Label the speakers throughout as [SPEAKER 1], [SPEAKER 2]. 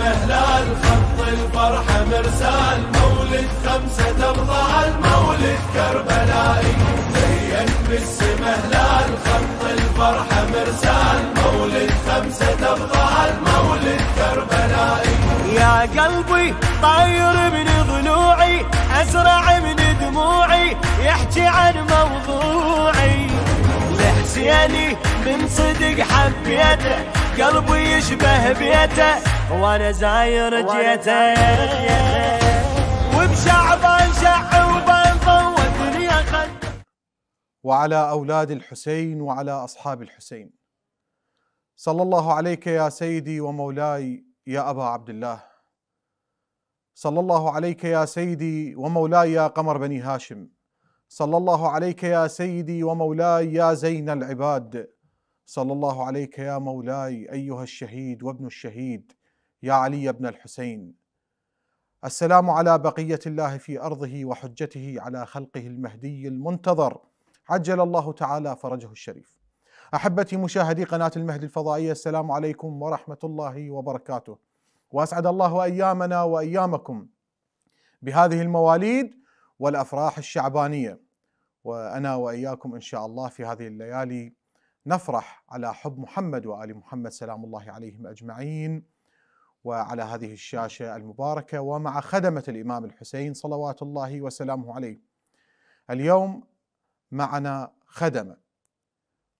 [SPEAKER 1] هلال خط الفرحة مرسال مولد خمسة أبطال مولد كربلائي زين هلال خط الفرحة مرسال مولد خمسة أبطال مولد كربلائي
[SPEAKER 2] يا قلبي طير من ضلوعي أسرع من دموعي يحكي عن موضوعي
[SPEAKER 1] لحسيني من صدق حبيته قلبي يشبه بيته وانا زاير جيته وبشعبان شع وبنظم
[SPEAKER 3] وعلى اولاد الحسين وعلى اصحاب الحسين صلى الله عليك يا سيدي ومولاي يا ابا عبد الله صلى الله عليك يا سيدي ومولاي يا قمر بني هاشم صلى الله عليك يا سيدي ومولاي يا زين العباد صلى الله عليك يا مولاي ايها الشهيد وابن الشهيد يا علي بن الحسين السلام على بقيه الله في ارضه وحجته على خلقه المهدي المنتظر عجل الله تعالى فرجه الشريف احبتي مشاهدي قناه المهد الفضائيه السلام عليكم ورحمه الله وبركاته واسعد الله ايامنا وايامكم بهذه المواليد والافراح الشعبانيه وانا واياكم ان شاء الله في هذه الليالي نفرح على حب محمد وآل محمد سلام الله عليهم أجمعين وعلى هذه الشاشة المباركة ومع خدمة الإمام الحسين صلوات الله وسلامه عليه اليوم معنا خدمة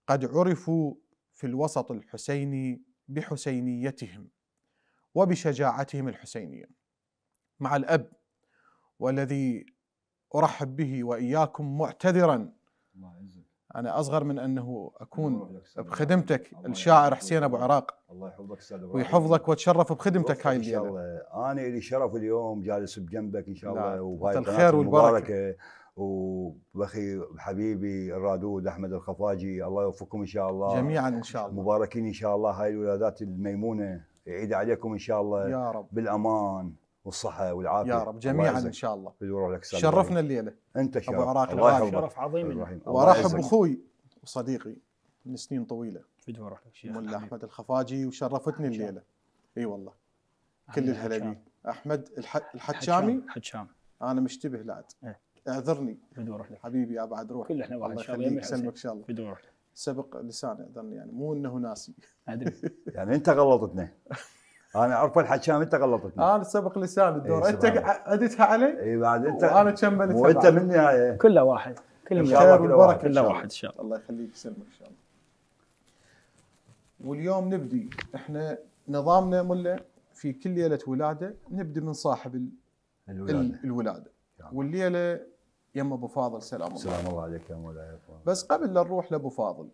[SPEAKER 3] قد عرفوا في الوسط الحسيني بحسينيتهم وبشجاعتهم الحسينية مع الأب والذي أرحب به وإياكم معتذرا انا اصغر من انه اكون بخدمتك الشاعر حسين ابو عراق
[SPEAKER 1] الله يحفظك استاذ ويحفظك
[SPEAKER 3] واتشرف بخدمتك هاي الليله ان شاء
[SPEAKER 1] الله انا لي شرف اليوم جالس بجنبك ان شاء نعم. الله وهاي الخير والبركه وبخي حبيبي الرادود احمد الخفاجي الله يوفقكم ان شاء الله جميعا ان شاء الله مباركين ان شاء الله هاي الولادات الميمونه يعيد عليكم ان شاء الله يا رب بالامان والصحه والعافيه يا رب جميعا ان شاء الله لك شرفنا
[SPEAKER 3] الليله انت شرف ابو عراق الله شرف عظيم وارحب باخوي وصديقي من سنين طويله فدوى روح ملا احمد الخفاجي وشرفتني الليله اي والله
[SPEAKER 2] كل الهلبي
[SPEAKER 3] احمد الحتشامي الحتشام انا مشتبه لعد إيه؟ اعذرني بدون روح حبيبي يا بعد روح كل احنا واحد ان شاء الله يسلمك ان شاء الله بدون روح سبق لساني اعذرني يعني مو انه ناسي ادري يعني انت غلطتنا
[SPEAKER 1] انا اعرف الحكي انت غلطتني
[SPEAKER 3] انا سبق لسان الدور إيه انت عدتها علي اي بعد انت وانا كملتها وانت من
[SPEAKER 1] النهايه كله واحد كلهم خير والبركه كله واحد ان
[SPEAKER 3] شاء الله الله يخليك يسلمك ان شاء الله واليوم نبدي احنا نظامنا مله في كل ليله ولاده نبدي من صاحب ال... الولاده, الولاده. والليله يم ابو فاضل سلام الله سلام الله عليك يا مولاي بس قبل لا نروح لابو فاضل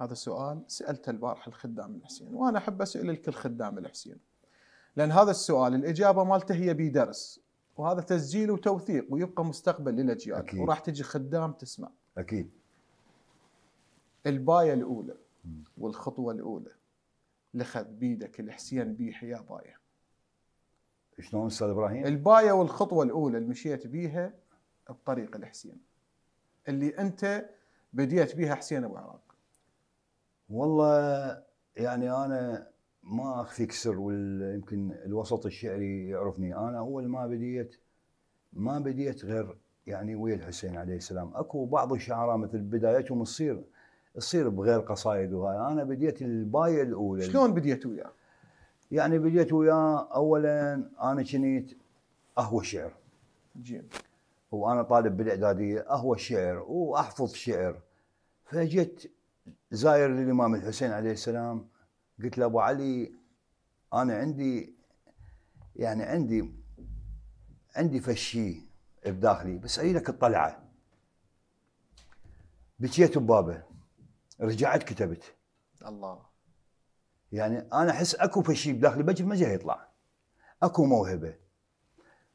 [SPEAKER 3] هذا السؤال سألته البارحة الخدام الحسين وأنا أحب أسأل الكل خدام الحسين لأن هذا السؤال الإجابة مالته هي بدرس وهذا تسجيل وتوثيق ويبقى مستقبل للأجيال أكيد. وراح تجي خدام تسمع أكيد الباية الأولى والخطوة الأولى لخذ بيدك الحسين بيح يا باية شلون استاذ ابراهيم؟ البايه والخطوه الاولى اللي مشيت بيها بطريق الحسين اللي انت بديت بيها حسين ابو عراق
[SPEAKER 1] والله يعني انا ما اخفيك سر يمكن الوسط الشعري يعرفني انا اول ما بديت ما بديت غير يعني ويا الحسين عليه السلام اكو بعض الشعراء مثل بدايتهم تصير تصير بغير قصايد وهاي انا بديت البايه الاولى شلون بديت وياه؟ يعني بديت وياه اولا انا كنت اهوى شعر جيم وانا طالب بالاعداديه اهوى شعر واحفظ شعر فجت زاير الامام الحسين عليه السلام قلت له ابو علي انا عندي يعني عندي عندي فشي بداخلي بس اريدك تطلعه بكيت ببابه رجعت كتبت الله يعني انا احس اكو فشي بداخلي بجي ما جاي يطلع اكو موهبه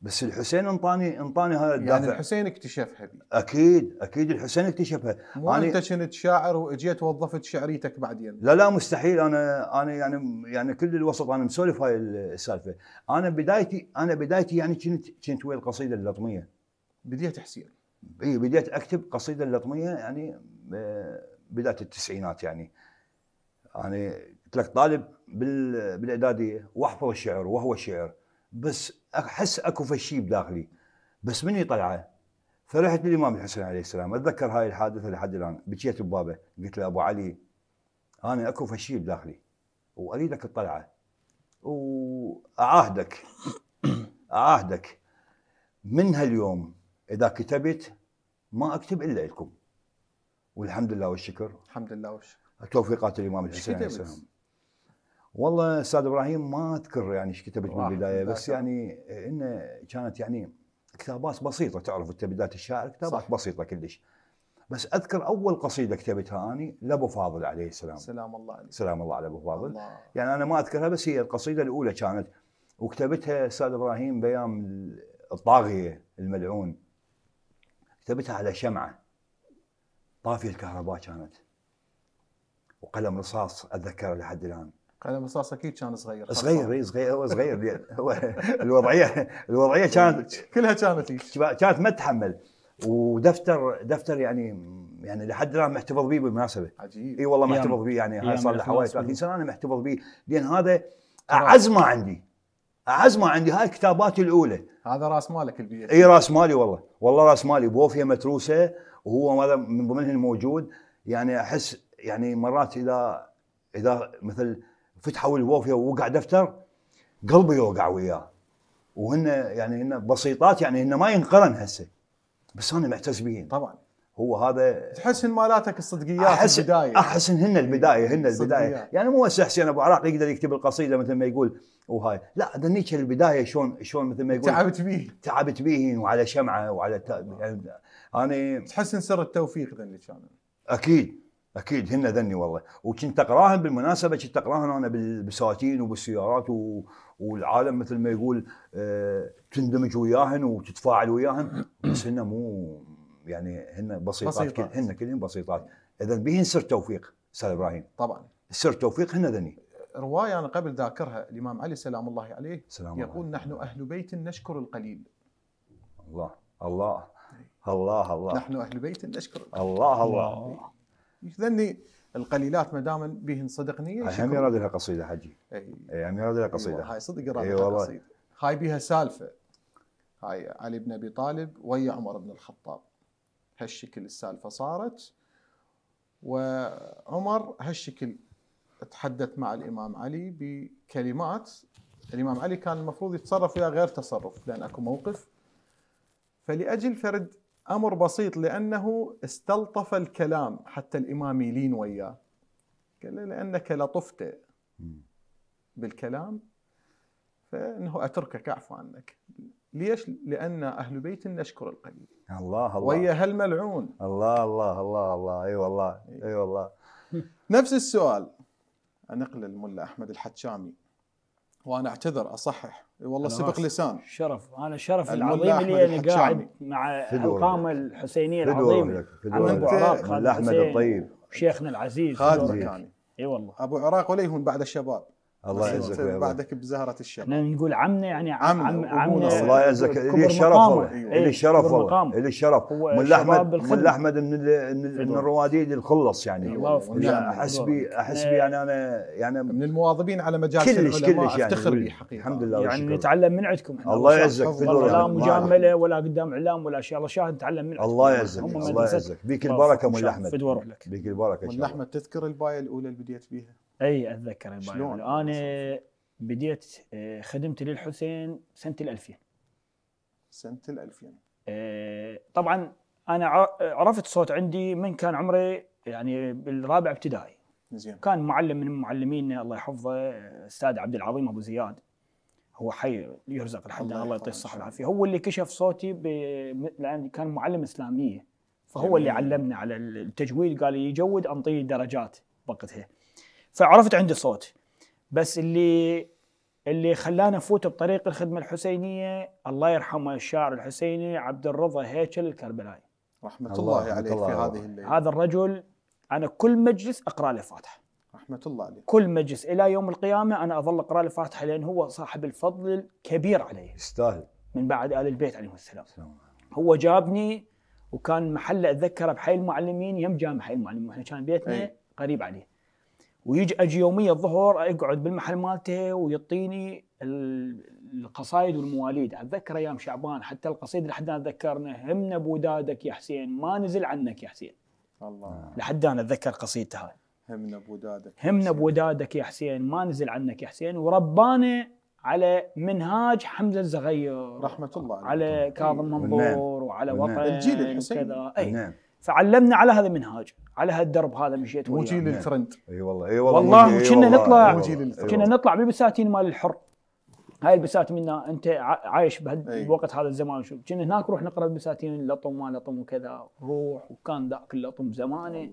[SPEAKER 1] بس الحسين انطاني انطاني هذا يعني الدافع يعني الحسين
[SPEAKER 3] اكتشفها
[SPEAKER 1] اكيد اكيد الحسين اكتشفها مو أنا... انت
[SPEAKER 3] كنت شاعر واجيت وظفت شعريتك بعدين
[SPEAKER 1] لا لا مستحيل انا انا يعني يعني كل الوسط انا مسولف هاي السالفه انا بدايتي انا بدايتي يعني كنت كنت ويا القصيده اللطميه بديت حسين اي بديت اكتب قصيده اللطميه يعني آه، بدايه التسعينات يعني يعني قلت لك طالب بالاعداديه واحفظ الشعر وهو شعر بس احس اكو فشي بداخلي بس من يطلعه فرحت للامام الحسين عليه السلام اتذكر هاي الحادثه لحد الان بكيت ببابه قلت له ابو علي انا اكو فشي بداخلي واريدك تطلعه واعاهدك اعاهدك من هاليوم اذا كتبت ما اكتب الا لكم والحمد لله والشكر الحمد لله والشكر توفيقات الامام الحسين عليه السلام والله استاذ ابراهيم ما اذكر يعني ايش كتبت من البدايه بس يعني انه كانت يعني كتابات بسيطه تعرف انت بدايه الشاعر كتابات صح. بسيطه كلش بس اذكر اول قصيده كتبتها اني لابو فاضل عليه السلام سلام الله عليه سلام الله على ابو فاضل الله. يعني انا ما اذكرها بس هي القصيده الاولى كانت وكتبتها استاذ ابراهيم بيام الطاغيه الملعون كتبتها على شمعه طافيه الكهرباء كانت وقلم رصاص اتذكره لحد الان قلم الرصاص اكيد كان صغير صغير اي صغير هو صغير يعني هو الوضعيه الوضعيه كانت كلها كانت كانت ما تتحمل ودفتر دفتر يعني يعني لحد الان محتفظ به بالمناسبه عجيب اي والله محتفظ به يعني صار له حوالي 30 سنه انا محتفظ به لان هذا اعز ما عندي اعز ما عندي هاي كتاباتي الاولى هذا راس مالك البيت اي راس مالي والله والله راس مالي بوفيه متروسه وهو هذا من ضمنهم موجود يعني احس يعني مرات اذا اذا مثل فتحوا الوافيه ووقع دفتر قلبي يوقع وياه وهن يعني هن بسيطات يعني هن ما ينقرن هسه بس انا معتز بهن طبعا هو هذا تحس ان مالاتك الصدقيات أحس البدايه احس ان هن البدايه هن البدايه يعني مو هسه حسين ابو عراق يقدر يكتب القصيده مثل ما يقول وهاي لا ذنيك البدايه شلون شلون مثل ما يقول تعبت بيه تعبت بيه وعلى شمعه وعلى يعني انا تحس ان سر التوفيق ذنيك انا اكيد اكيد هن ذني والله وكنت اقراهم بالمناسبه كنت اقراهم انا بالبساتين وبالسيارات و... والعالم مثل ما يقول أه... تندمج وياهن وتتفاعل وياهن بس هن مو يعني هن بسيطات, بسيطات. كل... هن كلهن بسيطات اذا بهن سر توفيق استاذ ابراهيم طبعا سر توفيق هن ذني
[SPEAKER 3] روايه انا قبل ذاكرها الامام علي سلام الله عليه سلام يقول الله. نحن اهل بيت نشكر القليل
[SPEAKER 1] الله الله الله الله نحن اهل بيت نشكر القليل. الله الله, الله.
[SPEAKER 3] نعم. ذني القليلات ما دام بهن صدق نيه هم يراد لها
[SPEAKER 1] قصيده حجي اي هم يراد لها أيوة، قصيده هاي صدق يراد لها قصيده
[SPEAKER 3] هاي بها سالفه هاي علي بن ابي طالب ويا عمر بن الخطاب هالشكل السالفه صارت وعمر هالشكل تحدث مع الامام علي بكلمات الامام علي كان المفروض يتصرف فيها غير تصرف لان اكو موقف فلاجل فرد أمر بسيط لأنه استلطف الكلام حتى الإمام يلين وياه قال له لأنك لطفت بالكلام فإنه أتركك اعفو عنك ليش؟ لأن أهل بيت نشكر القليل
[SPEAKER 1] الله الله ويا هالملعون الله الله الله الله أي أيوة
[SPEAKER 3] والله إيه. أي أيوة والله نفس السؤال أنقل الملا أحمد الحتشامي وانا اعتذر اصحح والله سبق لسان
[SPEAKER 2] شرف انا شرف العظيم اللي
[SPEAKER 3] انا قاعد مع القامه
[SPEAKER 2] الحسينيه
[SPEAKER 3] العظيم العظيمه عم ابو عراق خالد احمد الطيب شيخنا العزيز خالد مكاني اي والله ابو عراق وليهم بعد الشباب الله
[SPEAKER 1] يعزك بعدك
[SPEAKER 2] بزهره الشباب احنا نقول عمنا يعني عم عم, عم الله يعزك اللي الشرف أيوه. اللي الشرف
[SPEAKER 1] اللي الشرف من احمد من احمد من من الرواديد اللي خلص يعني, يعني نعم. احس نعم. بي احس بي يعني انا يعني من المواظبين على مجال كلش كلش يعني افتخر به حقيقه الحمد لله يعني نتعلم من عندكم احنا الله يعزك لا مجامله
[SPEAKER 2] ولا قدام اعلام ولا شيء الله شاهد نتعلم من الله يعزك الله يعزك بيك البركه من احمد
[SPEAKER 1] بيك البركه ان شاء الله من
[SPEAKER 2] احمد تذكر البايه الاولى اللي بديت بيها اي اتذكر البايو انا بديت آه، خدمتي للحسين سنه ال 2000 سنه ال 2000 آه، طبعا انا عرفت صوت عندي من كان عمري يعني بالرابع ابتدائي زين كان معلم من معلمينا الله يحفظه استاذ عبد العظيم ابو زياد هو حي يرزق الحمد الله, الله يعطيه الصحه والعافيه هو اللي كشف صوتي ب... لان كان معلم اسلاميه فهو جميل. اللي علمنا على التجويد قال يجود انطيه درجات وقتها فعرفت عندي صوت بس اللي اللي خلاني افوت بطريق الخدمه الحسينيه الله يرحمه الشاعر الحسيني عبد الرضا هيكل الكربلاي رحمه الله, الله عليه الله في هذه الليله هذا الرجل انا كل مجلس اقرا له فاتحه رحمه الله عليه كل مجلس الى يوم القيامه انا اظل اقرا له فاتحه لان هو صاحب الفضل الكبير علي يستاهل من بعد ال البيت عليهم السلام هو جابني وكان محله اتذكره بحي المعلمين يم جامع حي المعلمين واحنا كان بيتنا أي. قريب عليه ويجي اجي يوميا الظهر اقعد بالمحل مالته ويعطيني القصايد والمواليد اتذكر ايام شعبان حتى القصيد لحد انا اتذكرنا همنا بودادك يا حسين ما نزل عنك يا حسين الله آه. لحد انا اتذكر قصيدته هاي همنا بودادك همنا بودادك يا حسين ما نزل عنك يا حسين وربانا على منهاج حمزه الزغير رحمه الله على كاظم منظور وعلى وطن الجيل الحسين كذا نعم فعلمنا على هذا المنهاج على هالدرب هذا مشيت وياه مو جيل الترند
[SPEAKER 1] اي والله اي والله والله كنا نطلع كنا
[SPEAKER 2] نطلع بالبساتين مال الحر هاي البساتين منا انت عايش بوقت هذا الزمان شو كنا هناك نروح نقرا البساتين اللطم ما لطم وكذا روح وكان ذاك اللطم زمانه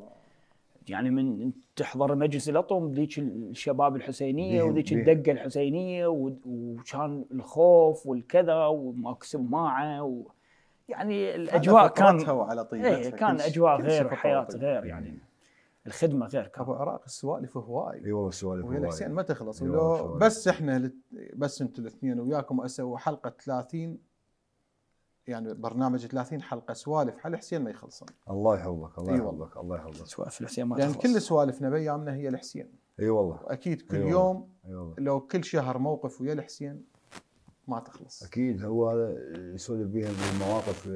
[SPEAKER 2] يعني من تحضر مجلس الأطم ذيك الشباب الحسينيه وذيك الدقه الحسينيه وكان الخوف والكذا وماكو سماعه و... يعني الاجواء كان وعلى طيبتها ايه كان اجواء غير وحياه غير يعني
[SPEAKER 3] الخدمه غير كان. ابو عراق السوالف هواي اي والله السوالف هواي حسين ما تخلص ولو بس احنا بس انتم الاثنين وياكم اسوي حلقه 30 يعني برنامج 30 حلقه سوالف حل حسين ما يخلصون
[SPEAKER 1] الله يحفظك الله يحفظك الله يحفظك
[SPEAKER 3] سوالف الحسين ما يعني كل سوالفنا بايامنا هي الحسين اي والله اكيد كل يوم لو كل شهر موقف ويا الحسين
[SPEAKER 1] ما تخلص اكيد هو هذا يسولف بها بالمواقف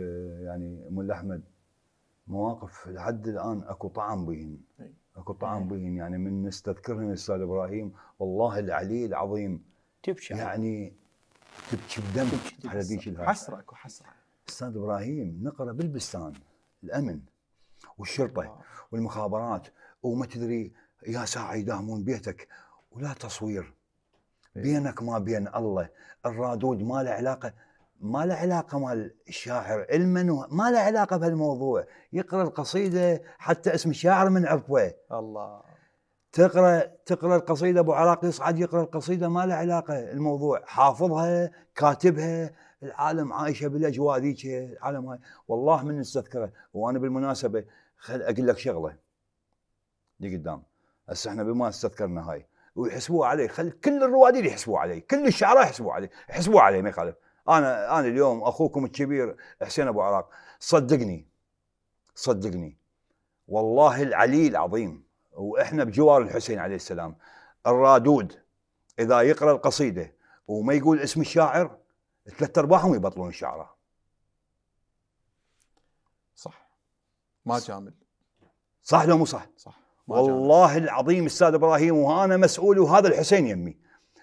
[SPEAKER 1] يعني مول احمد مواقف لحد الان اكو طعم بهن اكو طعم بهن يعني من نستذكرهن الاستاذ ابراهيم والله العلي العظيم تبكي يعني تبكي بدم على ذيك الهاي حسره اكو حسره استاذ ابراهيم نقرا بالبستان الامن والشرطه آه. والمخابرات وما تدري يا ساعه يداهمون بيتك ولا تصوير إيه. بينك ما بين الله الرادود ما له علاقه ما له علاقه مال الشاعر علما ما له علاقه بهالموضوع يقرا القصيده حتى اسم الشاعر من عفوه الله تقرا تقرا القصيده ابو عراق يصعد يقرا القصيده ما له علاقه الموضوع حافظها كاتبها العالم عايشه بالاجواء ذيك العالم هاي والله من استذكره وانا بالمناسبه خل اقول لك شغله لقدام هسه احنا بما استذكرنا هاي ويحسبوها علي خل كل الرواديد يحسبوا علي كل الشعراء يحسبوا علي يحسبوا علي ما يخالف انا انا اليوم اخوكم الكبير حسين ابو عراق صدقني صدقني والله العلي العظيم واحنا بجوار الحسين عليه السلام الرادود اذا يقرا القصيده وما يقول اسم الشاعر ثلاث ارباعهم يبطلون شعره صح ما جامل صح لو مو صح؟ صح والله العظيم استاذ ابراهيم وانا مسؤول وهذا الحسين يمي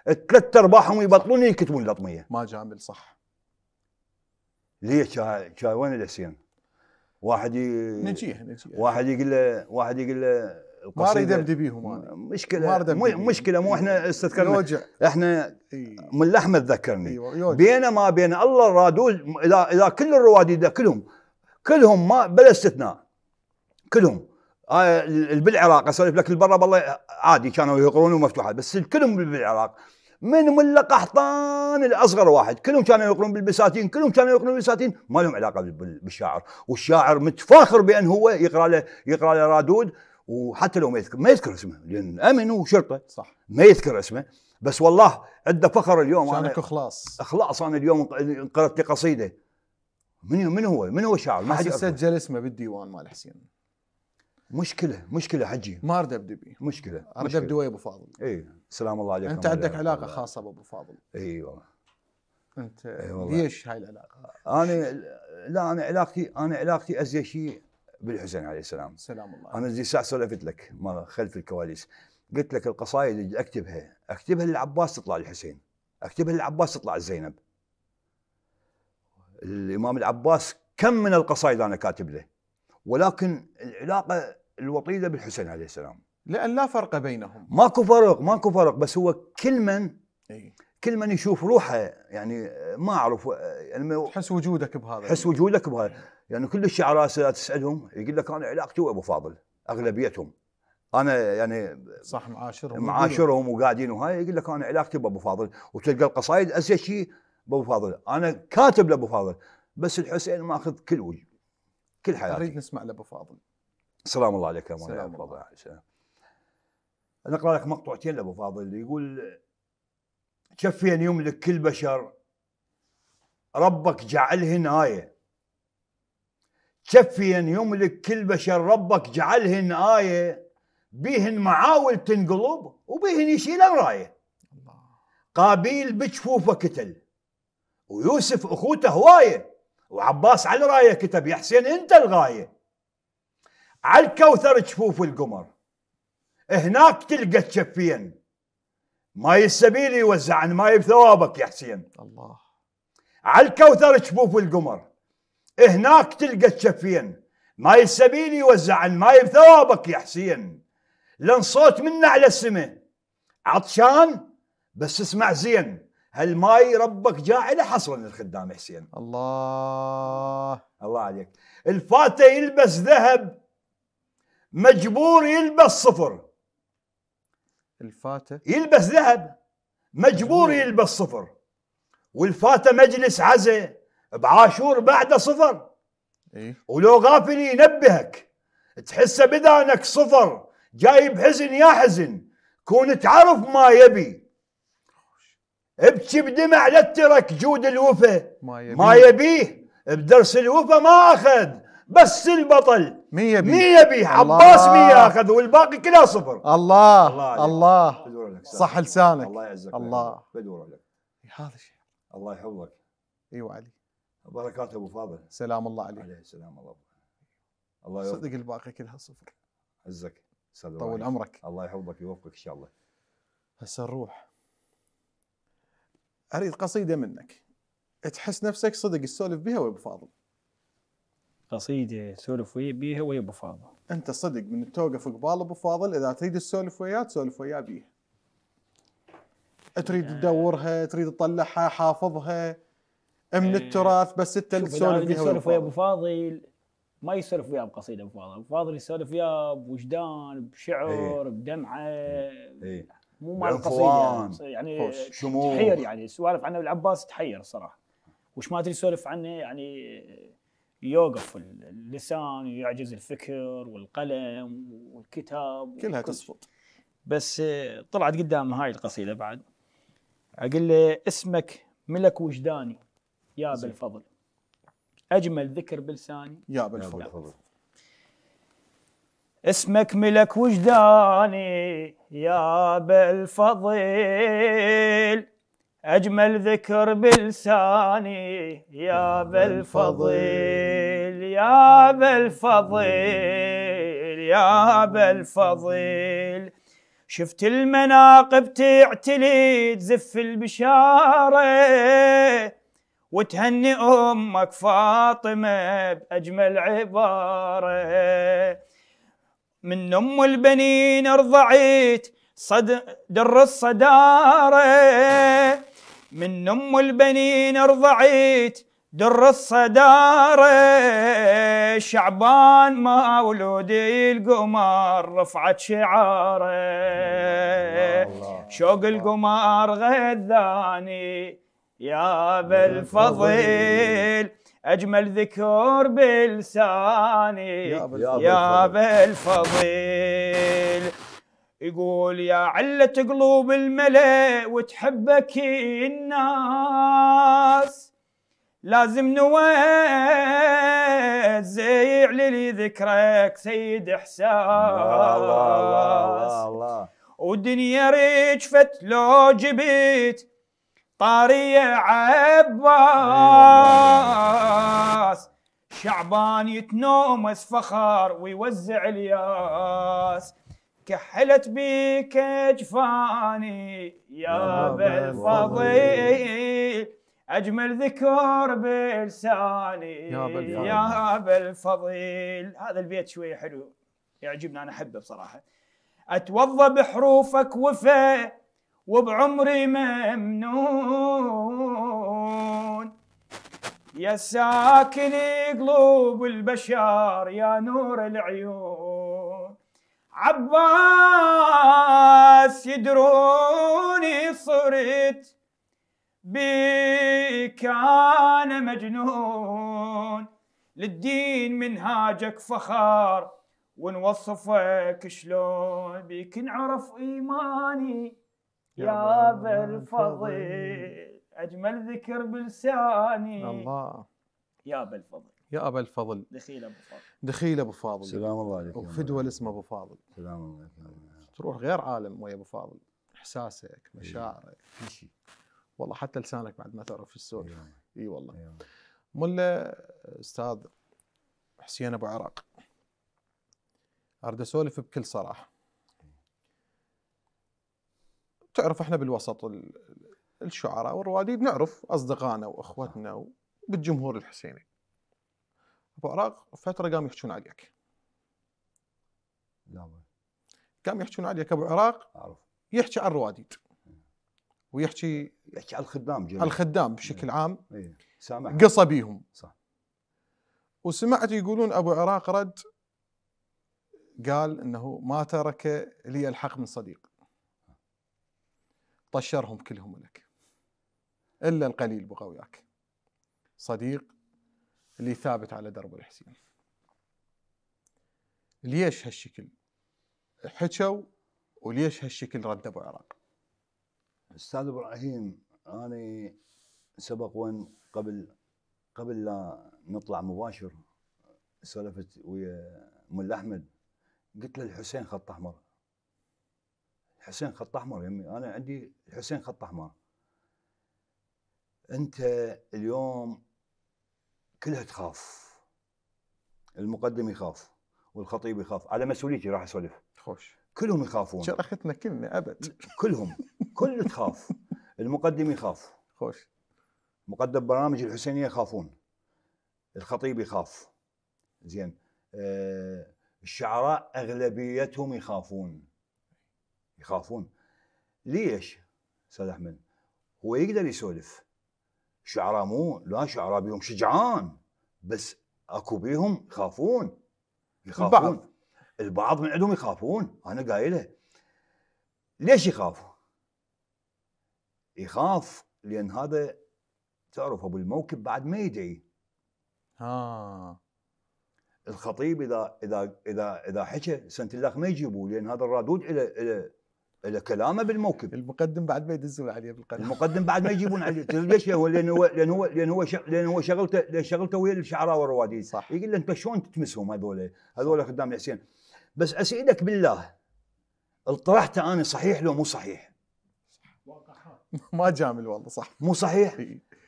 [SPEAKER 1] الثلاث ارباعهم يبطلون يكتبون الاطميه ما جامل صح ليش شاي وين الحسين؟ واحد ي... نجيه نجيه واحد يقول له واحد يقول له ما اريد ابدي بيهم انا مشكله ما مو مشكله مو احنا استذكرنا يوجع. احنا من لحمه تذكرني أيوة بين ما بين الله الرادود اذا اذا كل الرواديد كلهم كلهم ما بلا استثناء كلهم آه، بالعراق اسولف لك برا بالله عادي كانوا يقرون ومفتوحات بس كلهم بالعراق من ملا قحطان الاصغر واحد كلهم كانوا يقرون بالبساتين كلهم كانوا يقرون بالبساتين ما لهم علاقه بالشاعر والشاعر متفاخر بان هو يقرا له يقرا له رادود وحتى لو ما يذكر ما يذكر اسمه لان امن وشرطه صح ما يذكر اسمه بس والله عنده فخر اليوم شانك اخلاص اخلاص انا اليوم قرأت لي قصيده من من هو من هو الشاعر ما حد سجل اسمه بالديوان مال حسين مشكله مشكله حجي ما ارد ابدي بيه مشكله ارد ابدي ويا ابو فاضل اي سلام الله عليكم انت عندك علاقه خاصه بابو فاضل اي والله
[SPEAKER 3] انت أيوة ليش هاي العلاقه؟
[SPEAKER 1] انا لا انا علاقتي انا علاقتي ازيا شيء بالحسين عليه السلام سلام الله انا زي ساعه سولفت لك ما خلف الكواليس قلت لك القصائد اللي اكتبها اكتبها للعباس تطلع الحسين اكتبها للعباس تطلع الزينب الامام العباس كم من القصائد انا كاتب له ولكن العلاقه الوطيده بالحسين عليه السلام لان لا فرق بينهم ماكو فرق ماكو فرق بس هو كل من أي. كل من يشوف روحه يعني ما اعرف يعني تحس وجودك بهذا تحس وجودك بهذا يعني كل الشعراء تسالهم يقول لك انا علاقتي وابو فاضل اغلبيتهم انا يعني صح معاشرهم معاشرهم وقاعدين وهاي يقول لك انا علاقتي بابو فاضل وتلقى القصائد ازين شيء بابو فاضل انا كاتب لابو فاضل بس الحسين ماخذ كل وجه كل حياتي اريد نسمع لابو فاضل سلام الله عليك يا مولاي تفضل انا نقرا لك مقطوعتين لابو فاضل يقول كفين يملك كل بشر ربك جعلهن آية كفين يملك كل بشر ربك جعلهن آية بيهن معاول تنقلب وبيهن يشيل راية قابيل بجفوفه كتل ويوسف أخوته هواية وعباس على راية كتب يا حسين أنت الغاية على الكوثر جفوف القمر هناك تلقى تشفين ماي السبيل يوزع عن ماي بثوابك يا حسين الله على الكوثر جفوف القمر هناك تلقى تشفين ماي السبيل يوزع عن ماي بثوابك يا حسين لان صوت منا على السماء عطشان بس اسمع زين هالماي ربك جاعله حصرا للخدام حسين الله الله عليك الفاتة يلبس ذهب مجبور يلبس صفر الفاتة يلبس ذهب مجبور يلبس صفر والفاتة مجلس عزة بعاشور بعده صفر إيه؟ ولو غافل ينبهك تحسه بدانك صفر جايب حزن يا حزن كون تعرف ما يبي ابكي بدمع لا جود الوفا ما, يبي. ما يبيه بدرس الوفا ما اخذ بس البطل مية بيه مية بيه عباس مية أخذ والباقي كلها صفر الله الله الله, الله. صح لسانك الله يعزك الله بدور لك هذا شيء الله يحفظك ايوه علي بركات ابو فاضل سلام الله عليه عليه السلام الله الله يوفقك صدق الباقي كلها صفر عزك طول عمرك الله يحفظك يوفقك ان شاء الله هسه نروح
[SPEAKER 3] اريد قصيده منك تحس نفسك صدق تسولف بها وابو فاضل
[SPEAKER 2] قصيده سولف بيها ويا ابو فاضل
[SPEAKER 3] انت صدق من توقف قبال ابو فاضل اذا تريد تسولف وياه تسولف وياه بيها تريد آه. تدورها تريد تطلعها حافظها من آه. التراث بس انت اللي تسولف بيها تسولف ويا ابو
[SPEAKER 2] فاضل ما يسولف وياه بقصيده ابو فاضل ابو فاضل يسولف وياه بوجدان إيه. بشعر بدمعه ايه. إيه. مو مال القصيده يعني تحير يعني سوالف عنه العباس تحير صراحه وش ما تسولف عنه يعني يوقف اللسان ويعجز الفكر والقلم والكتاب كلها تصفط بس آه، طلعت قدامه هاي القصيده بعد اقول له اسمك ملك وجداني يا بالفضل اجمل ذكر بلساني يا بالفضل اسمك ملك وجداني يا بالفضل أجمل ذكر بلساني يا بالفضيل يا بالفضيل يا بالفضيل شفت المناقب تعتلي تزف البشارة وتهني أمك فاطمة بأجمل عبارة من أم البنين أرضعيت صد در الصداره من أم البنين رضعت در الصدارة شعبان ولودي القمر رفعت شعاره شوق القمر غذاني يا بالفضل أجمل ذكر بلساني يا بالفضل يقول يا علة قلوب الملا وتحبك الناس لازم نوزع ذكرك سيد احساس الله الله الله ودنيا رجفت لو جبت طارية عباس شعبان يتنومس فخر ويوزع الياس كحلت بيك جفاني يا بالفضيل اجمل ذكر بلساني يا بالفضيل هذا البيت شويه حلو يعجبني انا احبه بصراحه اتوضى بحروفك وفى وبعمري ممنون يا ساكن قلوب البشر يا نور العيون عباس يدروني صرت بك أنا مجنون للدين منهاجك فخار ونوصفك شلون بك نعرف إيماني
[SPEAKER 1] يا
[SPEAKER 2] ذا الفضل أجمل ذكر بلساني الله يا بالفضل
[SPEAKER 3] يا ابا الفضل
[SPEAKER 2] دخيل ابو فاضل
[SPEAKER 3] دخيل ابو فاضل سلام الله عليك وفدوه الاسم ابو فاضل سلام الله عليك تروح غير عالم ويا ابو فاضل احساسك إيه. مشاعرك كل شيء والله حتى لسانك بعد ما تعرف السولف إيه اي إيه والله ملا استاذ حسين ابو عراق اريد اسولف بكل صراحه تعرف احنا بالوسط الشعراء والرواديد نعرف اصدقائنا واخوتنا بالجمهور الحسيني ابو عراق فتره قام يحكون عليك قام قام عليك ابو عراق أعرف. يحكي عن الرواديد ويحكي يحكي على الخدام جميل. الخدام إيه. بشكل عام
[SPEAKER 1] إيه. سامع قصى بيهم
[SPEAKER 3] صح وسمعت يقولون ابو عراق رد قال انه ما ترك لي الحق من صديق طشرهم كلهم لك الا القليل بقى وياك صديق اللي ثابت على درب الحسين ليش هالشكل
[SPEAKER 1] حكوا وليش هالشكل رد ابو استاذ ابراهيم انا سبق وين قبل قبل لا نطلع مباشر سولفت ويا ملا احمد قلت له الحسين خط احمر الحسين خط احمر يمي انا عندي الحسين خط احمر انت اليوم كلها تخاف المقدم يخاف والخطيب يخاف على مسؤوليتي راح اسولف خوش كلهم يخافون شرختنا كلنا ابد كلهم كل تخاف المقدم يخاف خوش مقدم برامج الحسينيه يخافون الخطيب يخاف زين آه الشعراء اغلبيتهم يخافون يخافون ليش استاذ احمد هو يقدر يسولف شعراء مو لا شعراء بيهم شجعان بس اكو بيهم يخافون يخافون البعض, البعض من عندهم يخافون انا قايله ليش يخاف؟ يخاف لان هذا تعرف ابو الموكب بعد ما يدعي ها الخطيب اذا اذا اذا اذا حكى سنه الله ما يجيبوه لان هذا الرادود الى الى كلامه بالموكب المقدم بعد ما يدزون عليه بالقناه المقدم بعد ما يجيبون عليه ليش هو لان هو لان هو لان هو لان هو شغلته شغلته ويا الشعراء والروادي صح يقول له انت شلون تتمسهم هذول هذول خدام الحسين بس اسيدك بالله طرحته انا صحيح لو مو صحيح ما جامل والله صح مو صحيح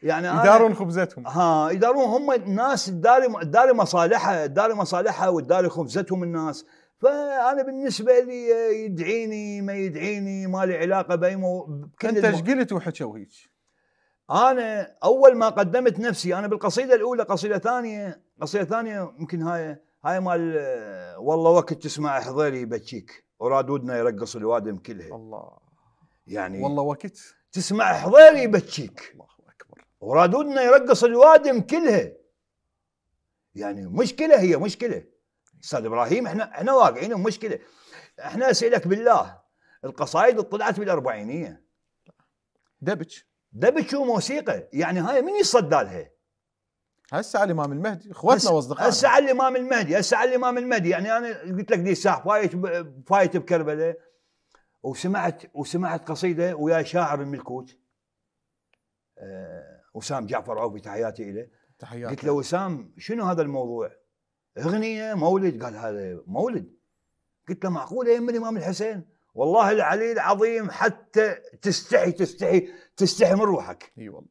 [SPEAKER 1] يعني يدارون خبزتهم ها يدارون هم الناس تداري تداري مصالحها تداري مصالحها وتداري خبزتهم الناس فانا بالنسبه لي آه، يدعيني ما يدعيني ما لي علاقه باي مو... انت ايش قلت وحكوا هيك؟ انا اول ما قدمت نفسي انا بالقصيده الاولى قصيده ثانيه قصيده ثانيه يمكن هاي هاي مال آه، والله وقت تسمع حضيري بكيك ورادودنا يرقص الوادم كلها الله يعني والله وقت تسمع حضيري بكيك الله اكبر ورادودنا يرقص الوادم كلها يعني مشكله هي مشكله استاذ ابراهيم احنا احنا واقعين بمشكله احنا اسالك بالله القصائد طلعت بالاربعينيه دبج دبج وموسيقى يعني هاي من يصدى لها؟ هسه على الامام المهدي اخواتنا واصدقائنا هسه على الامام المهدي هسه على الامام المهدي يعني انا قلت لك دي الساعه فايت فايت بكربلاء وسمعت وسمعت قصيده ويا شاعر الملكوت آه، وسام جعفر عوفي تحياتي له تحياتي قلت له وسام شنو هذا الموضوع؟ اغنيه مولد قال هذا مولد قلت له معقوله يم الامام الحسين والله العلي العظيم حتى تستحي تستحي تستحي من روحك اي والله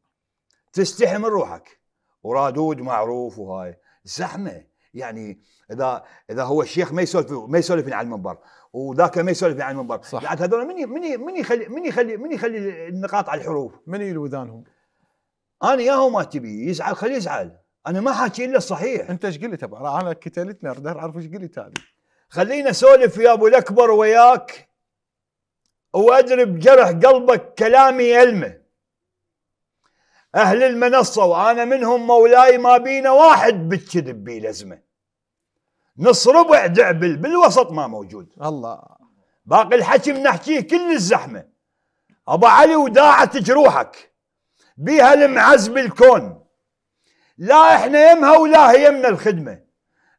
[SPEAKER 1] تستحي من روحك ورادود معروف وهاي زحمه يعني اذا اذا هو الشيخ ما يسولف ما يسولف على المنبر وذاك ما يسولف على المنبر صح بعد يعني هذول من من من يخلي من يخلي من يخلي النقاط على الحروف من يلوذانهم انا ياهو ما تبي يزعل خليه يزعل انا ما حاكي الا صحيح انت ايش قلت ابو انا كتلتنا اريد اعرف ايش قلت هذه خلينا اسولف يا ابو الاكبر وياك وادري بجرح قلبك كلامي يلمه اهل المنصه وانا منهم مولاي ما بينا واحد بالكذب بي لزمه نص ربع دعبل بالوسط ما موجود الله باقي الحكي بنحكيه كل الزحمه ابو علي وداعت جروحك بيها المعز بالكون لا احنا يمها ولا هي يمنا الخدمه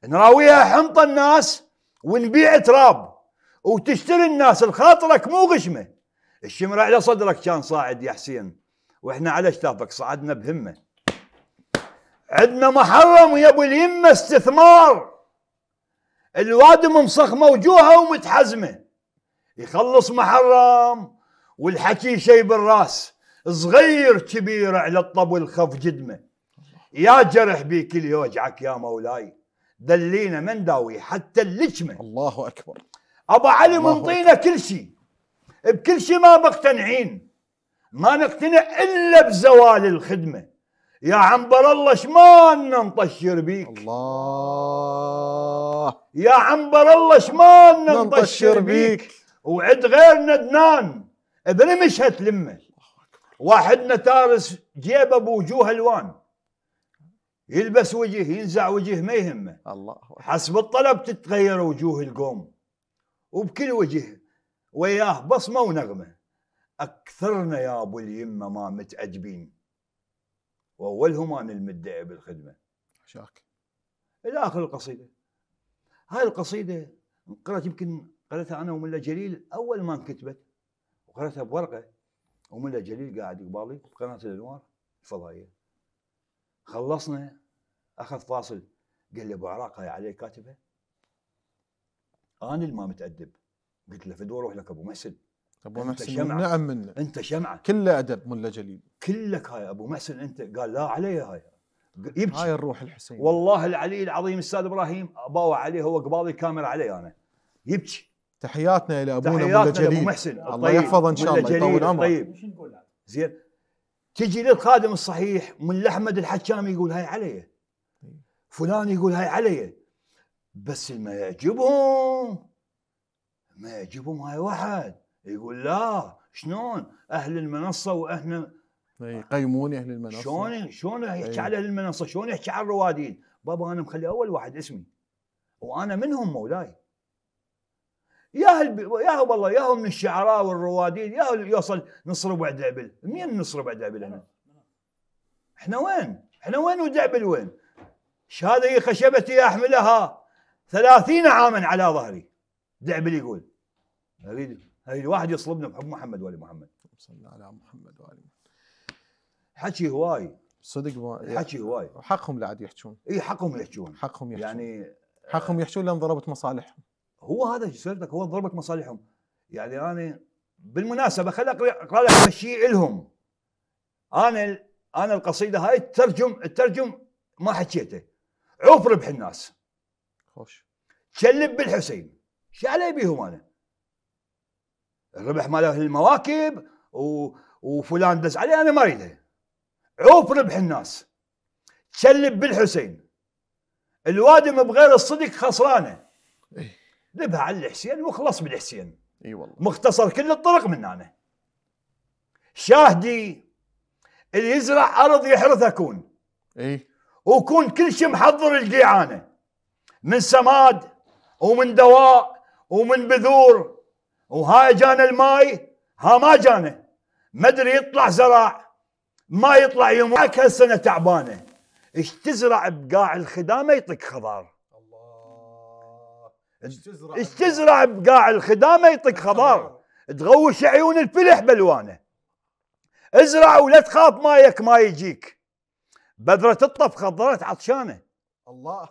[SPEAKER 1] نراويها حنطه الناس ونبيع تراب وتشتري الناس الخاطرك مو غشمه الشمر على صدرك كان صاعد يا حسين واحنا على شتافك صعدنا بهمه عندنا محرم يا ابو اليمه استثمار الوادم مصخمه وجوهها ومتحزمه يخلص محرم والحكي شي بالراس صغير كبير على الطب والخف جدمه يا جرح بيك اللي يوجعك يا مولاي دلينا من داوي حتى اللجمه الله اكبر ابو علي منطينا كل شيء بكل شيء ما مقتنعين ما نقتنع الا بزوال الخدمه يا عنبر الله شمان نطشر بيك الله يا عنبر الله شمان نطشر بيك, وعد غيرنا دنان ابن مشهد لمه تارس جيبه بوجوه الوان يلبس وجه ينزع وجه ما يهمه الله حسب الطلب تتغير وجوه القوم وبكل وجه وياه بصمه ونغمه اكثرنا يا ابو اليمه ما متعجبين واولهم انا المدعي بالخدمه شاك الى اخر القصيده هاي القصيده انقرت يمكن قرأتها انا وملا جليل اول ما انكتبت وقرأتها بورقه وملا جليل قاعد قبالي بقناه الانوار الفضائيه خلصنا اخذ فاصل قال لي ابو عراق هاي علي كاتبه انا اللي ما متادب قلت له فدوه روح لك ابو محسن ابو محسن شمعة. نعم منه انت شمعه كله ادب ملا جليل كلك هاي ابو محسن انت قال لا علي هاي يبكي هاي الروح الحسين والله العلي العظيم الاستاذ ابراهيم باوع عليه هو قباضي الكاميرا علي انا يبكي
[SPEAKER 3] تحياتنا الى ابونا تحياتنا ملا جليل ابو محسن الله طيب. يحفظه ان شاء الله يطول عمره طيب
[SPEAKER 1] زين تجي للخادم الصحيح من احمد الحكام يقول هاي علي فلان يقول هاي علي بس ما يعجبهم ما يعجبهم هاي واحد يقول لا شلون اهل المنصه واحنا يقيمون اهل المنصه شلون شلون يحكي على اهل المنصه شلون يحكي على الروادين بابا انا مخلي اول واحد اسمي وانا منهم مولاي يا هل... يا والله يا من الشعراء والروادين يا يوصل نصر ربع دعبل مين نصر ربع دعبل احنا؟ احنا احنا وين احنا وين ودعبل وين شهادة خشبتي احملها ثلاثين عاما على ظهري دعبل يقول اريد اريد واحد يصلبنا بحب محمد وال محمد صلى على محمد وال محمد حكي هواي
[SPEAKER 3] صدق ما
[SPEAKER 1] حكي هواي حقهم لا عاد يحجون اي حقهم يحجون حقهم يحجون يعني حقهم يحجون لان ضربت مصالحهم هو هذا سيرتك هو ضربك مصالحهم يعني انا بالمناسبه خل اقرا لك شيء لهم انا انا القصيده هاي الترجم الترجم ما حكيته عوف ربح الناس خوش شلب بالحسين شو علي بيهم انا الربح ماله المواكب و... وفلان دز عليه انا ما اريده عوف ربح الناس شلب بالحسين الوادم بغير الصدق خسرانه إيه. لبها على الحسين وخلص بالحسين اي والله مختصر كل الطرق من هنا شاهدي اللي يزرع ارض يحرث اكون اي وكون كل شيء محضر الجيعانه من سماد ومن دواء ومن بذور وهاي جانا الماي ها ما جانا ما ادري يطلع زرع ما يطلع يوم هالسنه تعبانه ايش تزرع بقاع الخدامه يطق خضار تزرع تزرع بقاع الخدامه يعطيك خضار تغوش عيون الفلح بلوانه ازرع ولا تخاف مايك ما يجيك بذرة الطف خضرت عطشانه الله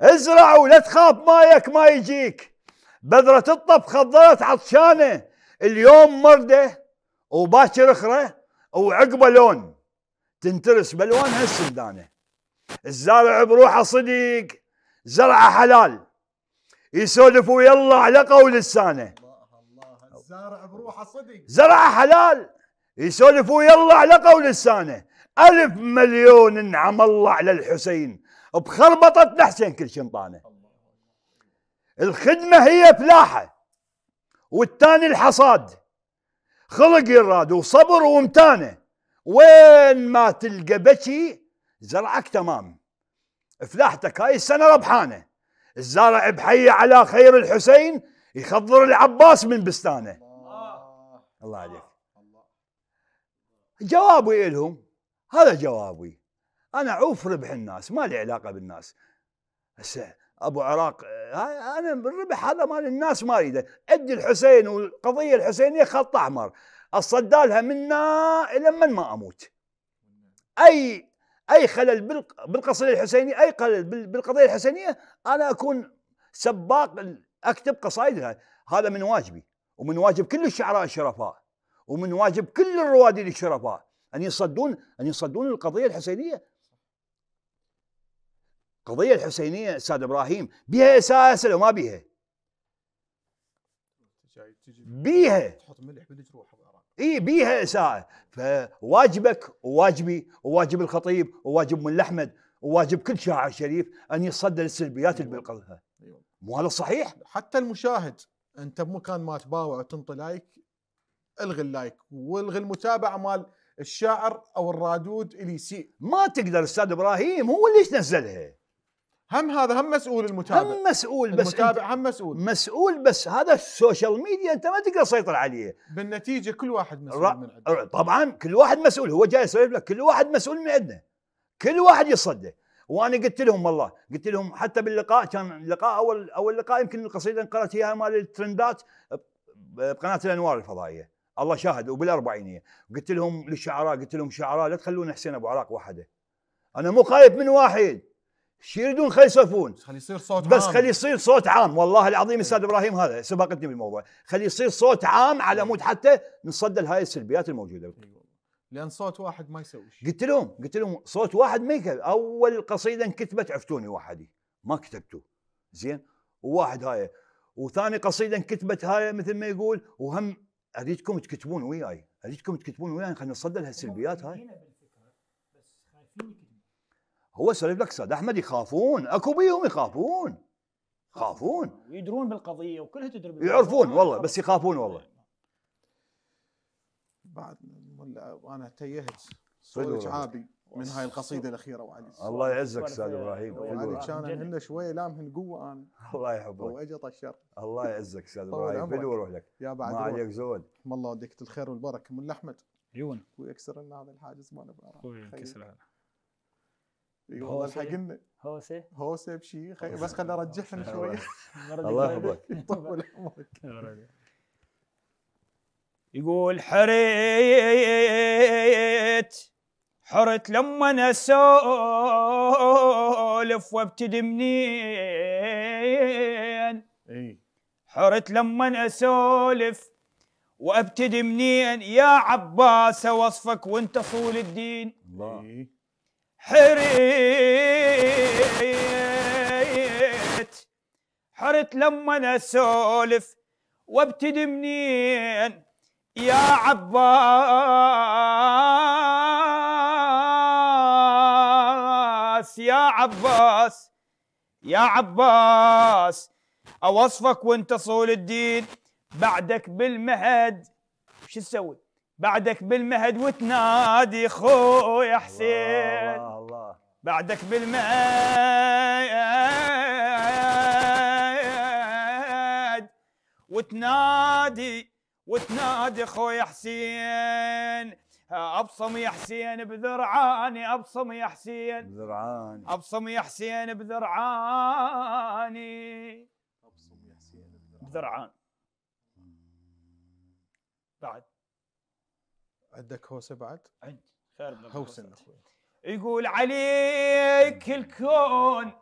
[SPEAKER 1] ازرع ولا تخاف مايك ما يجيك بذرة الطف خضرت عطشانه اليوم مرده وباكر اخره وعقبه لون تنترس بلوانها السندانه الزارع بروحه صديق زرعه حلال يسولف ويا الله على قول لسانه الزارع بروحه صدق زرعه حلال يسولف ويا الله على قول لسانه ألف مليون انعم الله على الحسين بخربطة نحسين كل شنطانه الخدمة هي فلاحة والثاني الحصاد خلق يراد وصبر وامتانة وين ما تلقى بشي زرعك تمام فلاحتك هاي السنة ربحانه الزارع بحي على خير الحسين يخضر العباس من بستانه الله, الله عليك جوابي لهم هذا جوابي انا عوف ربح الناس ما لي علاقه بالناس بس ابو عراق انا الربح هذا مال الناس ما اريده ادي الحسين والقضيه الحسينيه خط احمر اصدالها منا الى من ما اموت اي اي خلل بالقصيده الحسينيه اي خلل بالقضيه الحسينيه انا اكون سباق اكتب قصائد هذا من واجبي ومن واجب كل الشعراء الشرفاء ومن واجب كل الرواد الشرفاء ان يصدون ان يصدون القضيه الحسينيه القضيه الحسينيه استاذ ابراهيم بها اساس لو ما بها بيها تحط ملح بالجروح اي بيها اساءه فواجبك وواجبي وواجب الخطيب وواجب من احمد وواجب كل شاعر شريف ان يتصدى للسلبيات اللي أيوة. بيلقوها أيوة. مو هذا الصحيح حتى المشاهد انت
[SPEAKER 3] بمكان ما تباوع وتنطي لايك الغي اللايك والغي المتابعه مال الشاعر او الرادود اللي يسيء ما تقدر استاذ ابراهيم هو اللي نزلها
[SPEAKER 1] هم هذا هم مسؤول المتابع هم مسؤول بس المتابع هم مسؤول مسؤول بس هذا السوشيال ميديا انت ما تقدر تسيطر عليه بالنتيجه كل واحد مسؤول من عندنا طبعا كل واحد مسؤول هو جاي يسولف لك كل واحد مسؤول من عندنا كل واحد يصدق وانا قلت لهم والله قلت لهم حتى باللقاء كان لقاء اول اول لقاء يمكن القصيده انقرت هي مال الترندات بقناه الانوار الفضائيه الله شاهد وبالاربعينيه قلت لهم للشعراء قلت لهم شعراء لا تخلون حسين ابو عراق وحده انا مو خايف من واحد شو يريدون خلي يسولفون
[SPEAKER 3] خلي يصير صوت بس عام. خلي
[SPEAKER 1] يصير صوت عام والله العظيم إيه. استاذ ابراهيم هذا سبقتني بالموضوع خلي يصير صوت عام على إيه. مود حتى نصدى هاي السلبيات الموجوده إيه
[SPEAKER 3] لان صوت واحد ما يسوي
[SPEAKER 1] شيء قلت لهم قلت لهم صوت واحد ما يكفي اول قصيده انكتبت عفتوني وحدي ما كتبته زين وواحد هاي وثاني قصيده انكتبت هاي مثل ما يقول وهم اريدكم تكتبون وياي اريدكم تكتبون وياي خلينا نصدى السلبيات هاي هو سالف لك استاذ احمد يخافون اكو بيهم يخافون يخافون
[SPEAKER 2] يدرون بالقضيه وكلها تدري بالقضية. يعرفون
[SPEAKER 1] والله بس يخافون والله
[SPEAKER 3] بعد انا تيهت صوت عابي من هاي القصيده الاخيره وعلي الله يعزك استاذ ابراهيم وعلي كان عندنا شويه لامهن قوه انا
[SPEAKER 1] الله يحفظك واجى طشر الله يعزك استاذ ابراهيم بدو روح لك يا بعد ما عليك
[SPEAKER 3] زود الله وديك الخير والبركه من احمد عيون ويكسر لنا هذا الحاجز مال ابراهيم لنا والله الحقنا
[SPEAKER 2] هوسه هوسه بشي خي... بس خليني ارجعهم شويه الله يحفظك طول عمرك يقول حريت حرت لما نسولف اسولف وابتدي منين حرت لما نسولف اسولف وابتدي منين يا عباس وصفك وانت صول الدين الله حريت حرت لما اسولف وابتدي منين يا عباس يا عباس يا عباس اوصفك وانت صول الدين بعدك بالمهد شو تسوي؟ بعدك بالمهد وتنادي خويا حسين الله الله بعدك بالمهد وتنادي وتنادي خويا حسين ابصم يا حسين بذرعاني ابصم يا حسين بذرعاني ابصم يا حسين بذرعاني ابصم يا حسين بذرعان بعد عندك هوسه بعد؟ عندي هوسه هوسن اخوي يقول عليك الكون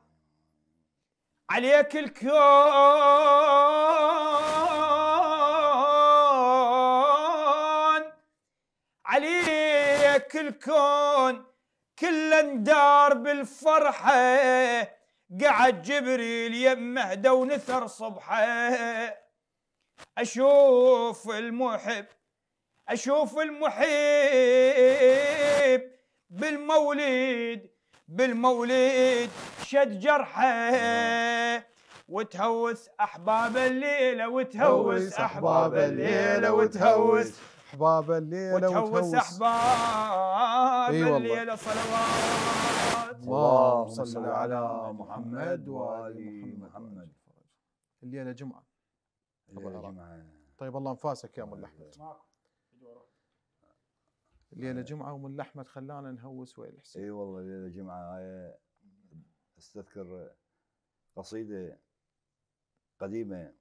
[SPEAKER 2] عليك الكون عليك الكون كل اندار بالفرحة قعد جبريل يمه دو نثر صبحه أشوف المحب أشوف المحيب بالمولد بالمولد شد جرحه وتهوس أحباب الليلة وتهوس أحباب الليلة وتهوس
[SPEAKER 3] أحباب الليلة وتهوس
[SPEAKER 2] أحباب الليلة صلوات
[SPEAKER 3] اللهم صل على محمد
[SPEAKER 1] وآل محمد
[SPEAKER 3] الليلة جمعة الليلة جمعة طيب الله انفاسك يا أم الأحمد ليله آه. جمعه ومن لحمه خلانا نهوس ويا الحسين
[SPEAKER 1] اي والله ليله جمعه هاي استذكر قصيده قديمه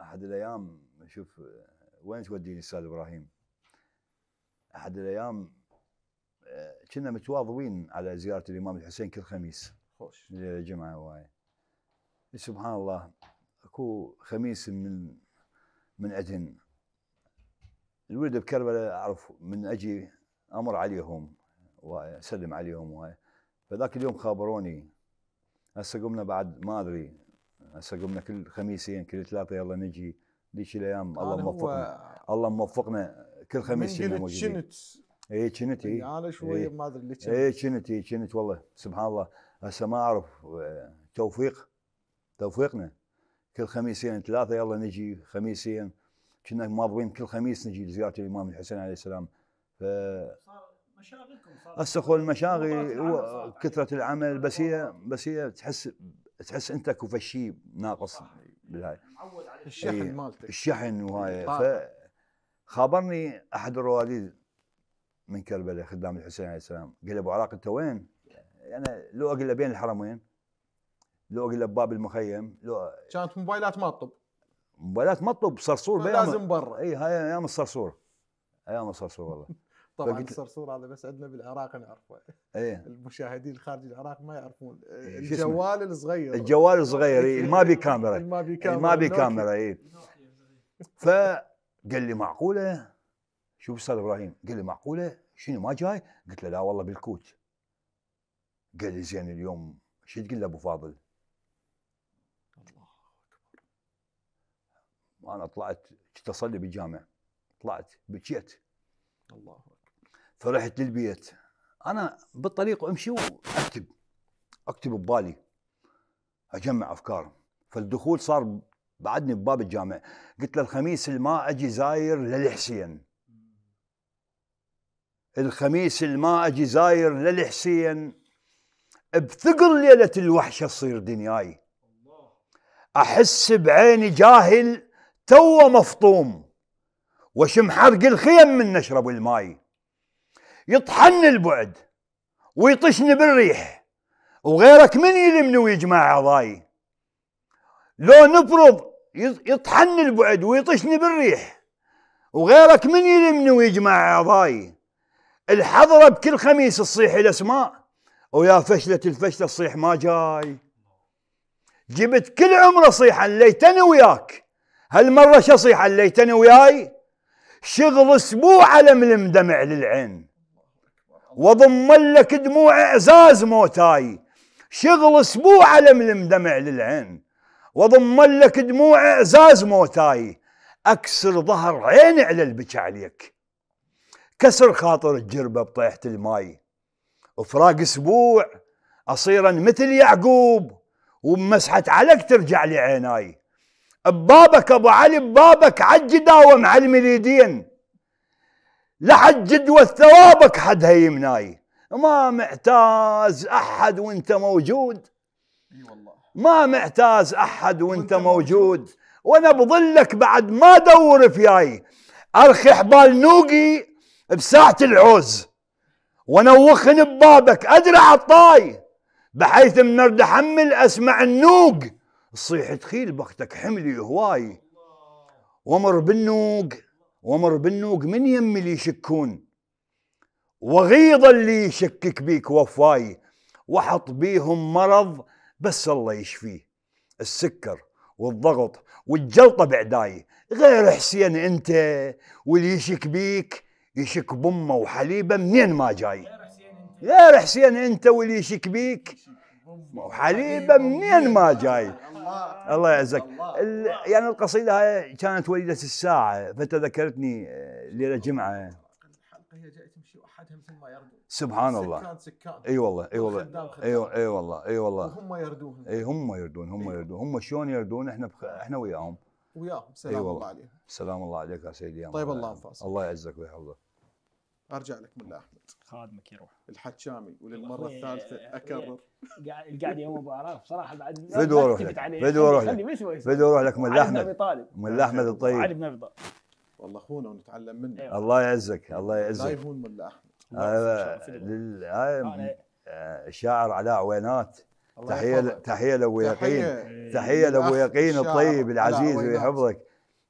[SPEAKER 1] احد الايام شوف وين توديني استاذ ابراهيم احد الايام آه، كنا متواظبين على زياره الامام الحسين كل خميس خوش ليله جمعه هواي سبحان الله اكو خميس من من عدن الولد بكربلاء اعرف من اجي امر عليهم واسلم عليهم وهاي فذاك اليوم خابروني هسه قمنا بعد ما ادري هسه قمنا كل خميسين كل ثلاثه يلا نجي ذيك الايام الله موفقنا الله موفقنا كل خميس كنا موجودين اي كنت اي انا شويه إيه. ما ادري اي كنت اي كنت والله سبحان الله هسه ما اعرف توفيق توفيقنا كل خميسين ثلاثه يلا نجي خميسين كنا ماضوين كل خميس نجي لزياره الامام الحسين عليه السلام ف مشاغلكم هسه اخو المشاغل يعني كثره العمل بس هي بس هي تحس تحس انت كوف شيء ناقص بالهاي
[SPEAKER 2] الشحن إيه، مالتك الشحن
[SPEAKER 1] وهاي فخابرني احد الرواديد من كربلاء خدام الحسين عليه السلام قال ابو عراق انت وين؟ انا لو اقول بين الحرمين لو اقول بباب المخيم لو كانت موبايلات ما تطب مباراه مطلوب صرصور لازم برا اي هاي ايام الصرصور ايام الصرصور والله طبعا
[SPEAKER 3] الصرصور هذا بس عندنا بالعراق نعرفه ايه المشاهدين خارج العراق ما يعرفون إيه،
[SPEAKER 1] الجوال الصغير الجوال الصغير إيه، ما بي كاميرا ما بي إيه، كاميرا ما بي كاميرا اي فقال لي معقوله شوف استاذ ابراهيم قال لي معقوله شنو ما جاي؟ قلت له لا والله بالكوت قال لي زين اليوم شو تقول ابو فاضل؟ وانا طلعت كنت اصلي بالجامع طلعت بكيت الله اكبر فرحت للبيت انا بالطريق امشي واكتب اكتب ببالي اجمع افكار فالدخول صار بعدني بباب الجامع قلت له الخميس اللي ما اجي زاير للحسين الخميس اللي ما اجي زاير للحسين بثقل ليله الوحشه تصير دنياي احس بعيني جاهل تو مفطوم وشم حرق الخيم من نشرب الماي يطحن البعد ويطشن بالريح وغيرك من يلمني ويجمع عضاي لو نفرض يطحن البعد ويطشني بالريح وغيرك من يلمني ويجمع عضاي الحضرة بكل خميس تصيح الأسماء ويا فشلة الفشلة تصيح ما جاي جبت كل عمره صيحا ليتني وياك هالمرة شصيح عليتني وياي شغل اسبوع على ملم دمع للعين وضم لك دموع اعزاز موتاي شغل اسبوع على ملم دمع للعين وضم لك دموع اعزاز موتاي اكسر ظهر عيني على البكى عليك كسر خاطر الجربه بطيحه الماي وفراق اسبوع اصيرا مثل يعقوب وبمسحه عليك ترجع لي عيناي ببابك ابو علي ببابك عج داوم على لحد جدوى ثوابك حد هيمناي ما معتاز احد وانت موجود ما معتاز احد وانت موجود وانا بظلك بعد ما ادور فياي ارخي حبال نوقي بساعه العوز ونوخن ببابك ادري عطاي بحيث منرد حمل اسمع النوق صيح تخيل بختك حملي هواي ومر بالنوق ومر بالنوق من يم اللي يشكون وغيظ اللي يشكك بيك وفاي وحط بيهم مرض بس الله يشفيه السكر والضغط والجلطة بعداي غير حسين انت واللي يشك بيك يشك بامه وحليبه منين ما جاي غير حسين انت واللي يشك بيك وحليبه منين ما جاي الله الله يعزك يعني القصيده هاي كانت وليده الساعه فانت ذكرتني آه، ليله جمعه الحلقه
[SPEAKER 3] هي جاءت تمشي واحدها مثل ما يرضون سبحان الله سكان سكان اي والله اي والله اي اي أيوة، أيوة
[SPEAKER 1] والله اي أيوة والله هم
[SPEAKER 3] يردون اي
[SPEAKER 1] هم يردون هم يردون هم شلون يردون احنا بخ... آه. احنا وياهم
[SPEAKER 3] وياهم سلام أيوة الله عليهم
[SPEAKER 1] سلام الله عليك يا سيدي طيب الله انفاسك الله يعزك ويحفظك ارجع
[SPEAKER 3] لك من الله خادمك يروح الحشامي وللمره الثالثه اكرر قاعد يوم ابو
[SPEAKER 2] عراف صراحه بعد بدو اروح لك بدو اروح لك بدو اروح لك ملا احمد ملا احمد الطيب
[SPEAKER 1] علي بن ابي طالب والله
[SPEAKER 3] اخونا ونتعلم منه أيوة. الله يعزك الله يعزك لا يهون ملا
[SPEAKER 1] احمد الشاعر علاء عوينات تحيه تحيه لابو يقين تحيه لابو يقين الطيب العزيز ويحفظك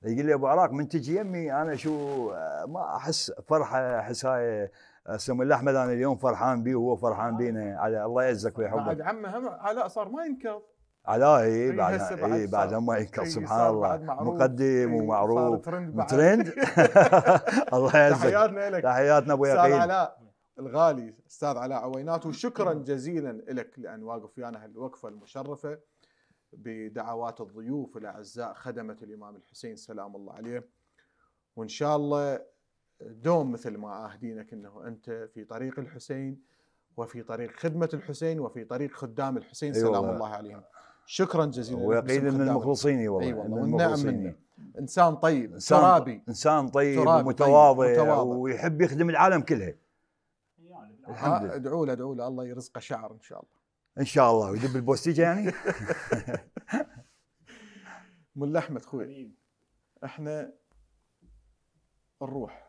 [SPEAKER 1] يقول لي ابو عراق من تجي يمي انا شو آه، ما احس فرحه احس هاي سمو الله احمد انا اليوم فرحان بيه وهو فرحان آه. بينا على الله يعزك ويحبك بعد
[SPEAKER 3] عمه هم علاء صار ما ينكر
[SPEAKER 1] علاء اي إيه، بعد اي بعد ما ينكر إيه، سبحان الله مقدم إيه، ومعروف ترند الله يعزك تحياتنا لك تحياتنا ابو يقين علاء
[SPEAKER 3] الغالي استاذ علاء عوينات وشكرا جزيلا لك لان واقف ويانا هالوقفه المشرفه بدعوات الضيوف الاعزاء خدمه الامام الحسين سلام الله عليه وان شاء الله دوم مثل ما عاهدينك انه انت في طريق الحسين وفي طريق خدمه الحسين وفي طريق خدام الحسين أيوة سلام الله عليهم
[SPEAKER 1] شكرا جزيلا ويقيل من المخلصين والله, أيوة والله من المخلصين منه طيب، انسان طيب ترابي انسان طيب ومتواضع طيب متواضع. ويحب يخدم العالم كله الحمد لله آه،
[SPEAKER 3] ادعوا له ادعوا له الله يرزقه شعر ان شاء الله
[SPEAKER 1] ان شاء الله ويدب البوستيجه يعني
[SPEAKER 3] ملا احمد خوي احنا الروح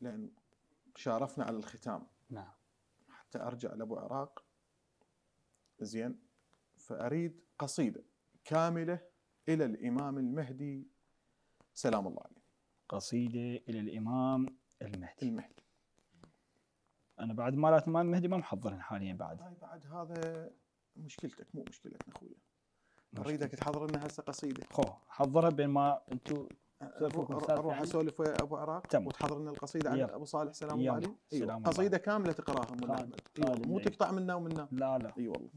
[SPEAKER 3] لأن شارفنا على الختام نعم حتى أرجع لأبو عراق زين فأريد قصيدة كاملة إلى الإمام المهدي
[SPEAKER 2] سلام الله عليه قصيدة إلى الإمام المهدي المهدي أنا بعد مالات الإمام المهدي ما محضر حاليا بعد هاي بعد
[SPEAKER 3] هذا
[SPEAKER 2] مشكلتك مو مشكلتنا أخويا أريدك تحضر لنا هسه قصيدة خو حضرها بين ما أنتم اروح يعني؟ اسولف ويا ابو عراق وتحضر لنا القصيده عن ابو صالح سلام الله عليه
[SPEAKER 3] أيوة. قصيده كامله تقراها ام احمد ايوه مو تقطع منا ومنا لا لا اي أيوة والله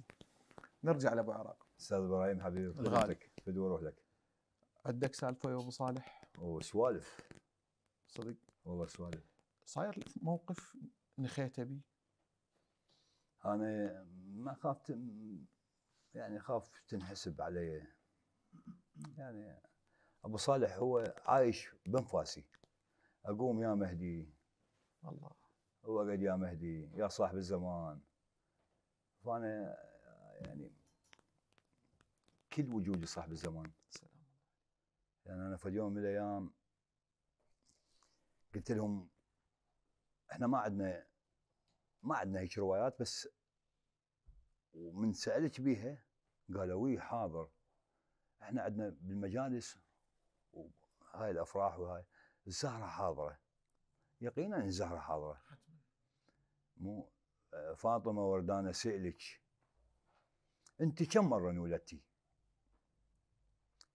[SPEAKER 1] نرجع لابو عراق استاذ ابراهيم حبيبي خدمتك بدي اروح لك عندك سالفه يا ابو صالح وسوالف صدق والله سوالف صاير لك موقف نخيته بي انا ما خافت يعني خاف تنحسب علي يعني ابو صالح هو عايش بانفاسي اقوم يا مهدي الله واقعد يا مهدي يا صاحب الزمان فانا يعني كل وجودي صاحب الزمان سلام يعني انا في يوم من الايام قلت لهم احنا ما عندنا ما عندنا هيك روايات بس ومن سالت بيها قالوا وي حاضر احنا عندنا بالمجالس وهاي الافراح وهاي الزهره حاضره يقينا الزهره حاضره مو آه، فاطمه وردانه سئلك انت كم مره انولدتي؟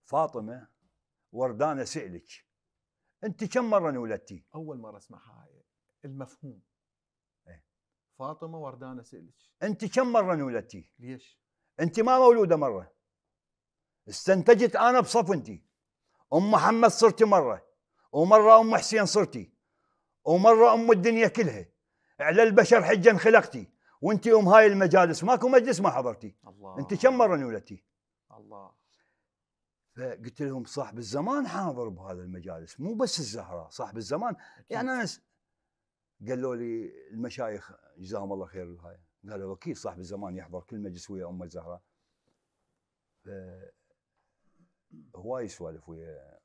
[SPEAKER 1] فاطمه وردانه سئلك انت كم مره انولدتي؟ اول مره اسمعها هاي المفهوم
[SPEAKER 3] ايه فاطمه وردانه سئلك
[SPEAKER 1] انت كم مره انولدتي؟ ليش؟ انت ما مولوده مره استنتجت انا بصف ام محمد صرتي مره ومره ام حسين صرتي ومره ام الدنيا كلها على البشر حجا خلقتي وانت ام هاي المجالس ماكو مجلس ما حضرتي الله انت كم مره نولتي الله فقلت لهم صاحب الزمان حاضر بهذا المجالس مو بس الزهراء صاحب الزمان يعني انا قالوا لي المشايخ جزاهم الله خير هاي قالوا اكيد صاحب الزمان يحضر كل مجلس ويا ام الزهراء هواي سوالف ويا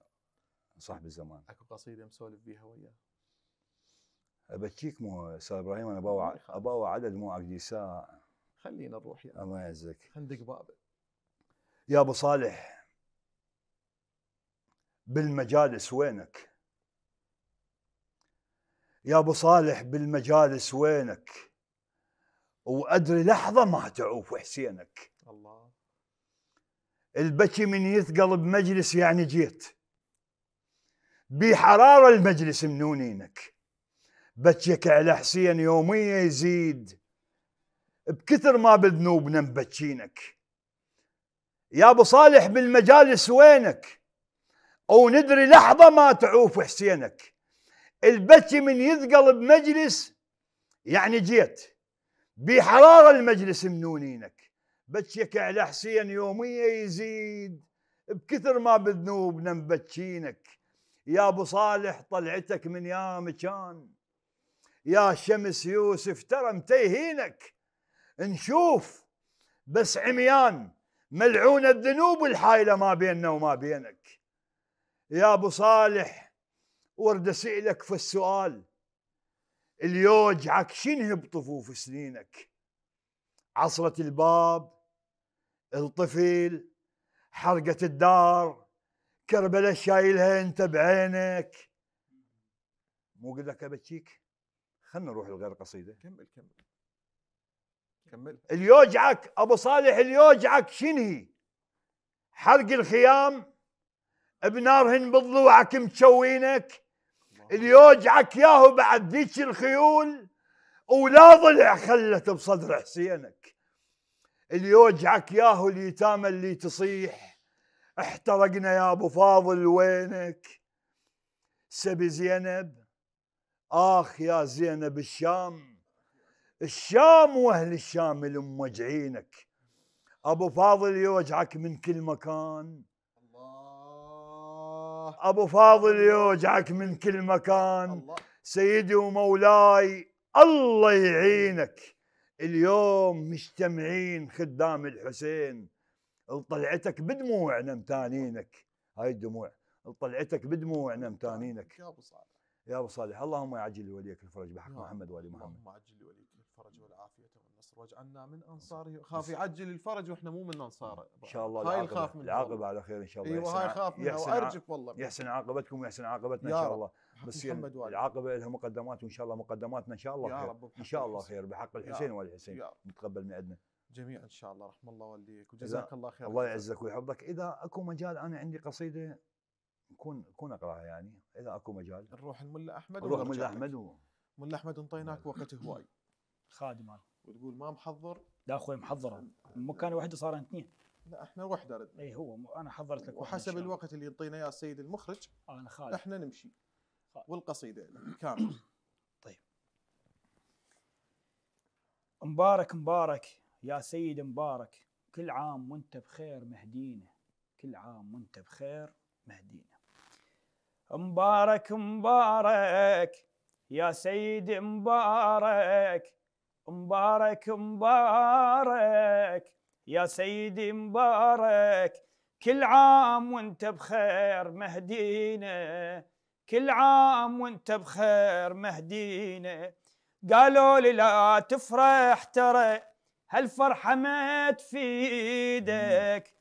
[SPEAKER 1] صاحب الزمان
[SPEAKER 3] اكو قصيده مسولف بيها وياه
[SPEAKER 1] ابكيك مو استاذ ابراهيم انا باوع اباوع عدد مو عقدي ساعه خلينا نروح يا الله يعزك خندق بابه يا ابو صالح بالمجالس وينك يا ابو صالح بالمجالس وينك وادري لحظه ما تعوف حسينك الله البكي من يثقل بمجلس يعني جيت بحرارة المجلس منونينك بكيك على حسين يومية يزيد بكثر ما بذنوبنا مبكينك يا ابو صالح بالمجالس وينك او ندري لحظة ما تعوف حسينك البكي من يثقل بمجلس يعني جيت بحرارة المجلس منونينك بتشك على حسين يومية يزيد بكثر ما بذنوبنا مبتشينك يا ابو صالح طلعتك من يا مكان يا شمس يوسف ترى متيهينك نشوف بس عميان ملعون الذنوب الحايلة ما بيننا وما بينك يا ابو صالح ورد اسئلك في السؤال اليوجعك شنه بطفوف سنينك عصرة الباب الطفل حرقة الدار كربلة شايلها انت بعينك مو قلت لك ابكيك خلنا نروح لغير قصيدة كمل كمل كمل اليوجعك ابو صالح اليوجعك شنهي حرق الخيام بنارهن بضلوعك مشوينك اليوجعك ياهو بعد ذيك الخيول ولا ضلع خلت بصدر حسينك اللي يوجعك ياهو اليتامى اللي تصيح احترقنا يا ابو فاضل وينك سبي زينب اخ يا زينب الشام الشام واهل الشام الموجعينك موجعينك ابو فاضل يوجعك من كل مكان الله ابو فاضل يوجعك من كل مكان الله. سيدي ومولاي الله يعينك اليوم مجتمعين خدام الحسين لطلعتك بدموعنا متانينك هاي الدموع لطلعتك بدموعنا متانينك يا ابو صالح يا ابو صالح اللهم عجل وليك الفرج بحق نعم. محمد وال محمد
[SPEAKER 3] اللهم عجل وليك الفرج والعافيه والنصر واجعلنا من انصاره خاف يعجل الفرج واحنا مو من انصاره ان شاء الله هاي الخاف العاقبه على خير ان شاء الله ايوه هاي خاف منها وارجف والله
[SPEAKER 1] يحسن عاقبتكم ويحسن عاقبتنا ان شاء الله بس محمد العاقبه لها مقدمات وان شاء الله مقدماتنا ان شاء الله يا خير رب ان شاء الله خير بحق الحسين والحسين متقبل من عندنا
[SPEAKER 3] جميعا ان شاء الله رحم الله
[SPEAKER 1] والديك وجزاك الله خير الله يعزك ويحفظك اذا اكو مجال انا عندي قصيده نكون نكون اقراها يعني اذا اكو مجال نروح الملا احمد نروح الملا احمد و... ملا احمد انطيناك
[SPEAKER 3] وقت هواي خادم وتقول ما محضر لا اخوي محضره مكان وحده صار اثنين لا احنا وحده ردنا اي هو انا حضرت لك وحسب الوقت اللي يعطينا اياه السيد المخرج
[SPEAKER 2] انا خالد احنا نمشي والقصيده كامل طيب مبارك مبارك يا سيد مبارك كل عام وانت بخير مهدينا كل عام وانت بخير مهدينا مبارك مبارك يا سيد مبارك مبارك مبارك يا سيدي مبارك كل عام وانت بخير مهدينا كل عام وانت بخير مهدينا قالوا لي لا تفرح ترى هالفرحة ما تفيدك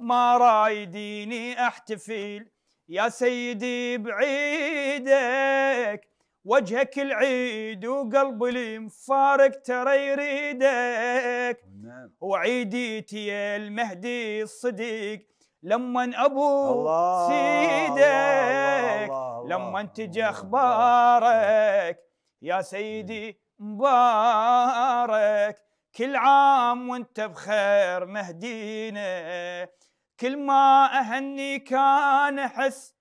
[SPEAKER 2] ما رايديني احتفل يا سيدي بعيدك وجهك العيد وقلب المفارق ترى يريدك نعم. وعيديتي المهدي الصديق لما ابو سيدك لما تجي اخبارك يا سيدي مبارك كل عام وانت بخير مهدينا كل ما اهني كان احس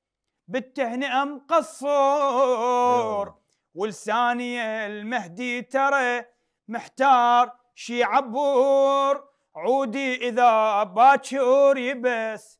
[SPEAKER 2] بالتهنئه مقصور ولساني المهدي ترى محتار شي عبور عودي اذا باكر يبس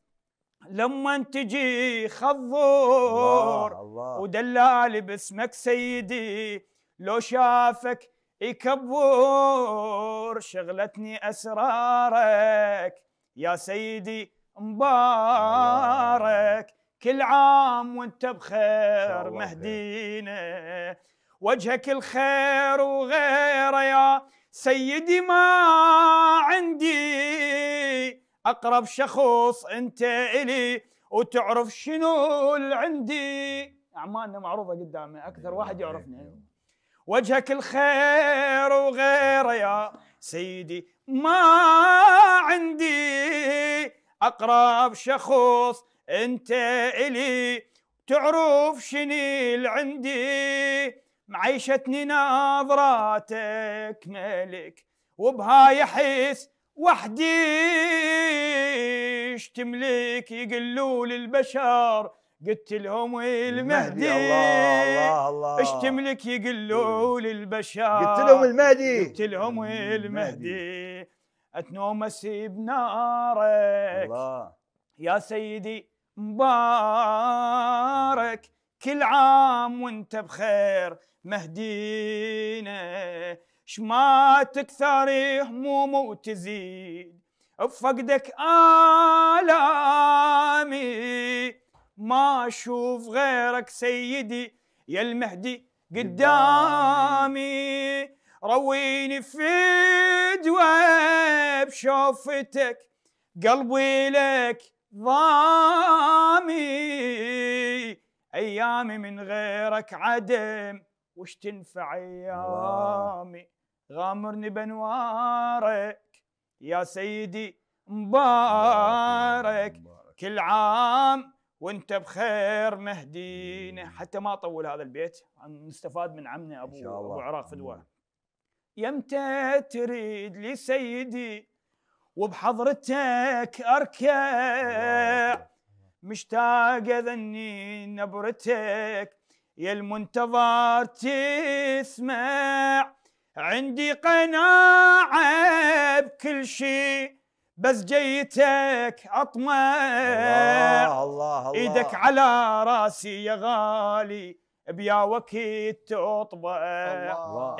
[SPEAKER 2] لما تجي خضور ودلال باسمك سيدي لو شافك يكبر شغلتني اسرارك يا سيدي مبارك كل عام وانت بخير مهدينا وجهك الخير وغيره يا سيدي ما عندي اقرب شخص انت الي وتعرف شنو اللي عندي اعمالنا معروفه قدامي اكثر أيوة، واحد يعرفني أيوة. وجهك الخير وغيره يا سيدي ما عندي اقرب شخص انت الي تعرف شنو اللي عندي معيشتني نظراتك ملك وبهاي احس وحدي تملك يقلوا للبشر قلت لهم المهدي الله الله الله اشتملك تملك يقلوا للبشر قلت لهم المهدي قلت لهم المهدي اتنومس بنارك الله يا سيدي مبارك كل عام وانت بخير مهدينا شما تكثر هموم وتزيد بفقدك آلامي ما أشوف غيرك سيدي يا المهدي قدامي رويني دواب شوفتك قلبي لك ضامي ايامي من غيرك عدم وش تنفع ايامي غامرني بانوارك يا سيدي مبارك كل عام وانت بخير مهدينا حتى ما اطول هذا البيت نستفاد من عمنا ابو ابو عراق فدوه يمتى تريد لي سيدي وبحضرتك اركع مشتاق ذني نبرتك يا المنتظر تسمع عندي قناعة بكل شيء بس جيتك أطمع الله الله الله إيدك على راسي يا غالي بيا وكيت تطبع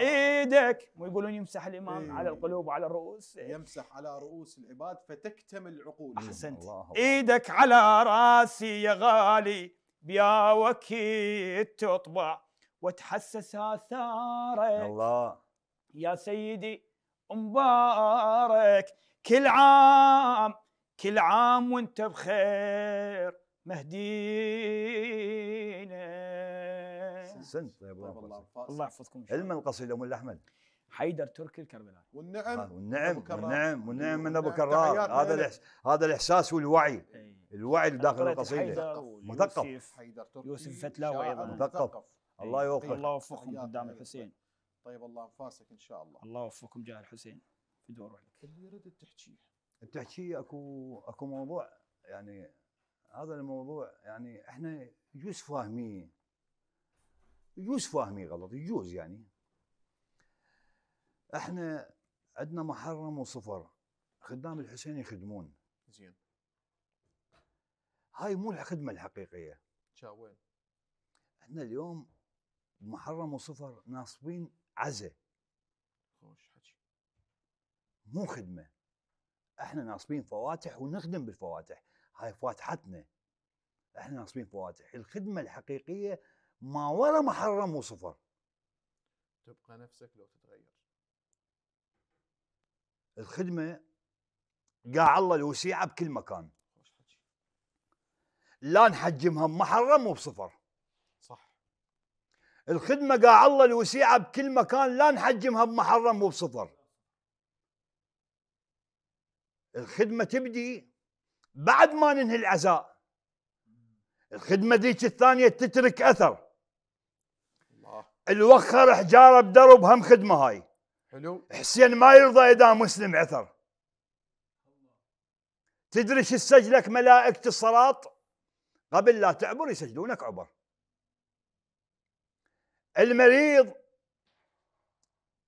[SPEAKER 2] ايدك مو يقولون يمسح الامام إيه. على القلوب وعلى الرؤوس إيه. يمسح على رؤوس العباد فتكتمل عقولهم احسنت الله ايدك على راسي يا غالي بيا وكيت تطبع وتحسس اثارك الله يا سيدي مبارك كل عام كل عام وانت بخير مهدينا
[SPEAKER 1] احسنت طيب, الله طيب، الله, الله يحفظكم علم القصيده ام الاحمد حيدر تركي الكربلاء والنعم آه والنعم والنعم والنعم من ابو كرار هذا الإحس... هذا الاحساس والوعي إيه. الوعي اللي داخل القصيده مثقف يوسف فتلاوي ايضا مثقف الله إيه. يوفقك الله
[SPEAKER 2] يوفقكم قدام الحسين طيب
[SPEAKER 3] الله
[SPEAKER 1] انفاسك ان شاء الله الله يوفقكم جاه الحسين في دور روحك اللي
[SPEAKER 3] يريد تحكي
[SPEAKER 1] تحكي اكو اكو موضوع يعني هذا الموضوع يعني احنا يجوز فاهمين يجوز فاهمين غلط يجوز يعني احنا عندنا محرم وصفر خدام الحسين يخدمون زين هاي مو الخدمه الحقيقيه وين؟ احنا اليوم محرم وصفر ناصبين عزة خوش حكي مو خدمه احنا ناصبين فواتح ونخدم بالفواتح هاي فاتحتنا احنا ناصبين فواتح الخدمه الحقيقيه ما ولا محرم وصفر
[SPEAKER 3] تبقى نفسك لو تتغير
[SPEAKER 1] الخدمه قاع الله الوسيعه بكل مكان لا نحجمها بمحرم وبصفر صح الخدمه قاع الله الوسيعه بكل مكان لا نحجمها بمحرم وبصفر الخدمه تبدي بعد ما ننهي العزاء الخدمه ذيك الثانيه تترك اثر الوخر حجاره بدرب هم خدمه هاي حلو حسين ما يرضى اذا مسلم عثر تدري شو سجلك ملائكه الصراط قبل لا تعبر يسجلونك عبر المريض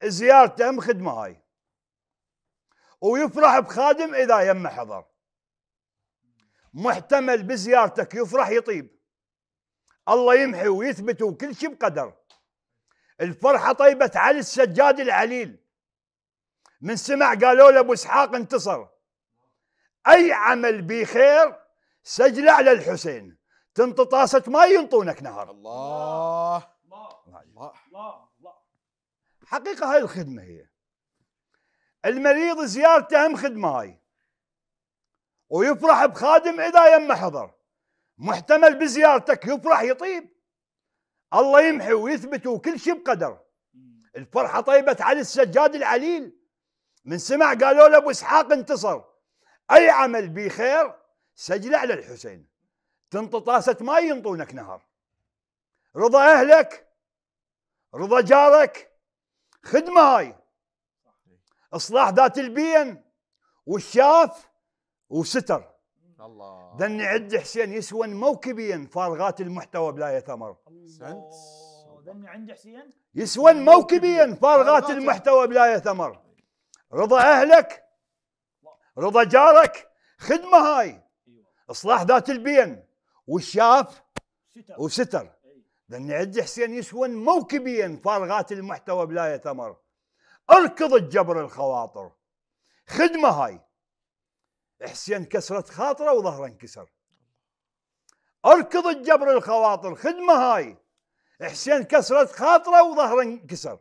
[SPEAKER 1] زيارته هم خدمه هاي ويفرح بخادم اذا يمه حضر محتمل بزيارتك يفرح يطيب الله يمحي ويثبت وكل شيء بقدر الفرحة طيبت علي السجاد العليل من سمع قالوا له أبو إسحاق انتصر أي عمل بخير خير سجل على الحسين تنطي طاسة ينطونك نهر الله
[SPEAKER 2] الله الله, الله.
[SPEAKER 1] حقيقة هاي الخدمة هي المريض زيارته هم خدمة هاي ويفرح بخادم إذا يمه حضر محتمل بزيارتك يفرح يطيب الله يمحي ويثبت وكل شيء بقدر الفرحة طيبت على السجاد العليل من سمع قالوا له أبو إسحاق انتصر أي عمل بخير سجل سجله على الحسين تنطي طاسة ماي ينطونك نهر رضا أهلك رضا جارك خدمة هاي إصلاح ذات البين والشاف وستر الله دني عد حسين يسون موكبيا فارغات المحتوى بلا ثمر
[SPEAKER 2] احسنت ذني عند حسين
[SPEAKER 1] يسون أيوة. موكبيا فارغات المحتوى بلا ثمر رضا اهلك رضا جارك خدمه هاي اصلاح ذات البين والشاف وستر دني عد حسين يسون موكبيا فارغات المحتوى بلا ثمر اركض الجبر الخواطر خدمه هاي حسين كسرت خاطره وظهره انكسر اركض الجبر الخواطر خدمه هاي حسين كسرت خاطره وظهره انكسر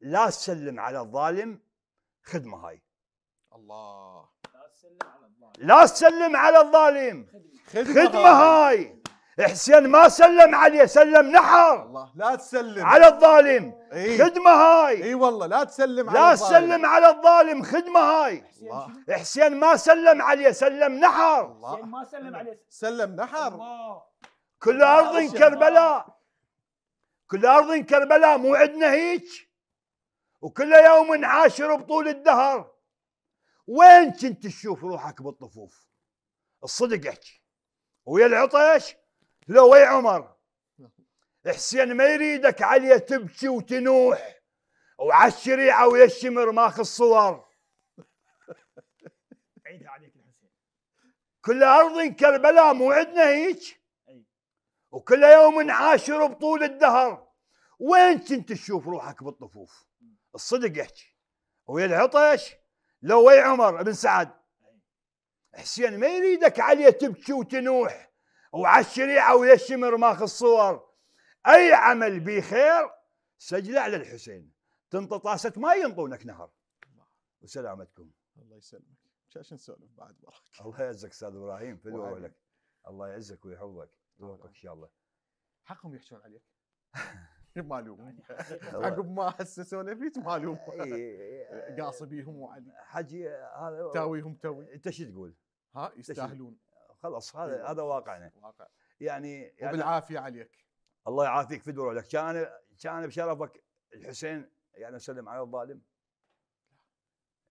[SPEAKER 1] لا تسلم على الظالم خدمه هاي الله لا تسلم على الظالم لا تسلم على الظالم خدمه, خدمة هاي حسين ما سلم عليه سلم نحر الله
[SPEAKER 3] لا تسلم على
[SPEAKER 1] الظالم إيه؟ خدمه هاي اي والله لا تسلم على الظالم لا تسلم على الظالم خدمه هاي الله. حسين ما سلم عليه سلم نحر
[SPEAKER 2] الله. حسين ما سلم عليه سلم نحر الله.
[SPEAKER 1] كل ارض كربلاء كل ارض كربلاء مو عندنا هيك وكل يوم عاشر بطول الدهر وين كنت تشوف روحك بالطفوف الصدق احكي ويا العطش لو وي عمر حسين ما يريدك عليا تبكي وتنوح وعلى الشريعه ويا الشمر ماخذ صور عيد عليك الحسين كل ارض كربلاء مو عندنا هيك وكل يوم عاشر بطول الدهر وين كنت تشوف روحك بالطفوف الصدق احكي ويا العطش لو وي عمر ابن سعد حسين ما يريدك عليه تبكي وتنوح وعلى الشريعة الشمر ماخ الصور أي عمل به خير سجله على الحسين تنطى ما ينطونك نهر وسلامتكم الله يسلمك عشان نسولف بعد وراك الله يعزك استاذ ابراهيم فدوه لك الله يعزك ويحفظك ويوفقك ان شاء الله
[SPEAKER 3] حقهم يحشون عليك مالوم يعني عقب ما حسسونا فيك
[SPEAKER 1] مالوم قاصبيهم وعلي حجي هذا تاويهم توي انت شو تقول؟ ها يستاهلون خلاص هذا إيه، هذا واقعنا يعني. واقع يعني, يعني وبالعافيه عليك الله يعافيك في لك كان كان بشرفك الحسين يعني اسلم على الظالم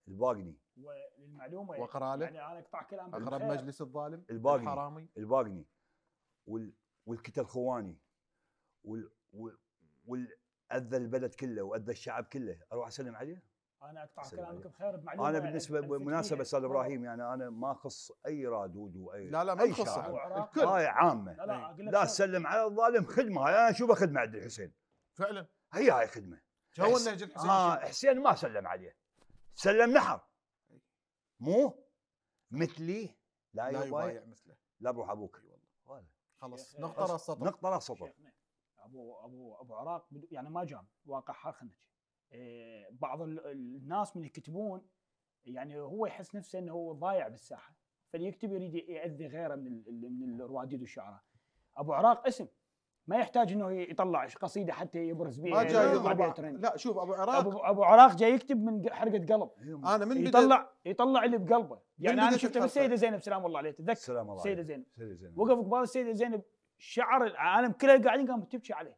[SPEAKER 1] الباقني
[SPEAKER 2] وللمعلومه يعني. وقرا يعني انا اقطع كلام اقرب مجلس
[SPEAKER 1] الظالم الباقني الحرامي الباقني وال والكتل خواني وال, وال... وال... اذى البلد كله واذى الشعب كله اروح اسلم عليه
[SPEAKER 2] انا اقطع كلامك بخير بمعلومه انا بالنسبه بالمناسبه استاذ ابراهيم
[SPEAKER 1] يعني انا ما اخص اي رادود واي لا لا ما اخص الكل هاي عامه لا لا, إيه. لا تسلم على الظالم خدمه هاي انا اشوفها خدمه عند الحسين فعلا هي هاي خدمه شو النهج الحسين اه حسين ما سلم عليه سلم نحر مو مثلي لا, لا يبايع مثله لا بروح ابوك
[SPEAKER 2] خلص نقطه راس سطر
[SPEAKER 1] نقطه راس سطر
[SPEAKER 2] ابو ابو ابو عراق يعني ما جام واقعها خنج آه، بعض الناس من يكتبون يعني هو يحس نفسه انه هو ضايع بالساحه فليكتب يريد ياذي غيره من من الرواديد والشعراء ابو عراق اسم ما يحتاج انه يطلع قصيده حتى يبرز بها ما جاي يطلع لا شوف ابو عراق ابو, أبو عراق جاي يكتب من حرقه قلب إيه، انا من يطلع يطلع اللي بقلبه يعني انا شفته بالسيده زينب سلام الله عليها تذكر سلام الله السيده زينب السيده زينب وقف قبال السيده زينب شعر العالم كله قاعدين قام تبكي عليه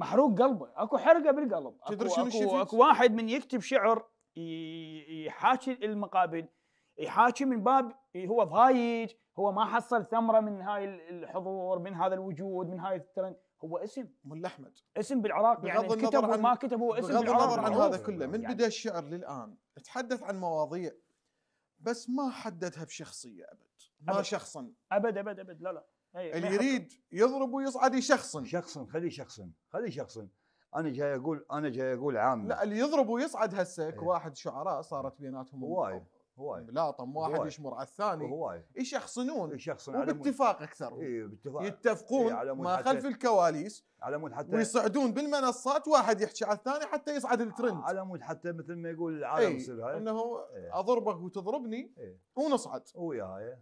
[SPEAKER 2] محروق قلبه اكو حرقه بالقلب اكو اكو, أكو واحد من يكتب شعر يحاكي المقابل يحاكي من باب هو ضايج هو ما حصل ثمره من هاي الحضور من هذا الوجود من هاي الترند هو اسم مول احمد اسم بالعراق يعني كتب ما كتب هو اسم بغض النظر عن هذا كله من يعني بدا
[SPEAKER 3] الشعر للان تحدث عن مواضيع بس ما
[SPEAKER 1] حددها بشخصيه ابد ما أبد شخصا
[SPEAKER 2] ابد ابد ابد لا لا أيوة، اللي يريد
[SPEAKER 1] يضرب ويصعد يشخصن شخصا خليه شخصا خليه شخصا انا جاي اقول انا جاي اقول
[SPEAKER 3] عام لا اللي يضرب ويصعد هسه ايه. واحد شعراء صارت بيناتهم هواي هواي بلاطم واحد هواي. يشمر على الثاني هواي يشخصنون يشخصن وباتفاق اكثر اي باتفاق يتفقون ايه ما خلف الكواليس على مود حتى ويصعدون بالمنصات واحد يحكي على الثاني حتى يصعد
[SPEAKER 1] الترند آه، على مود حتى مثل ما يقول إيه، العالم يصير هاي انه ايه. اضربك وتضربني ايه. ونصعد ويا هاي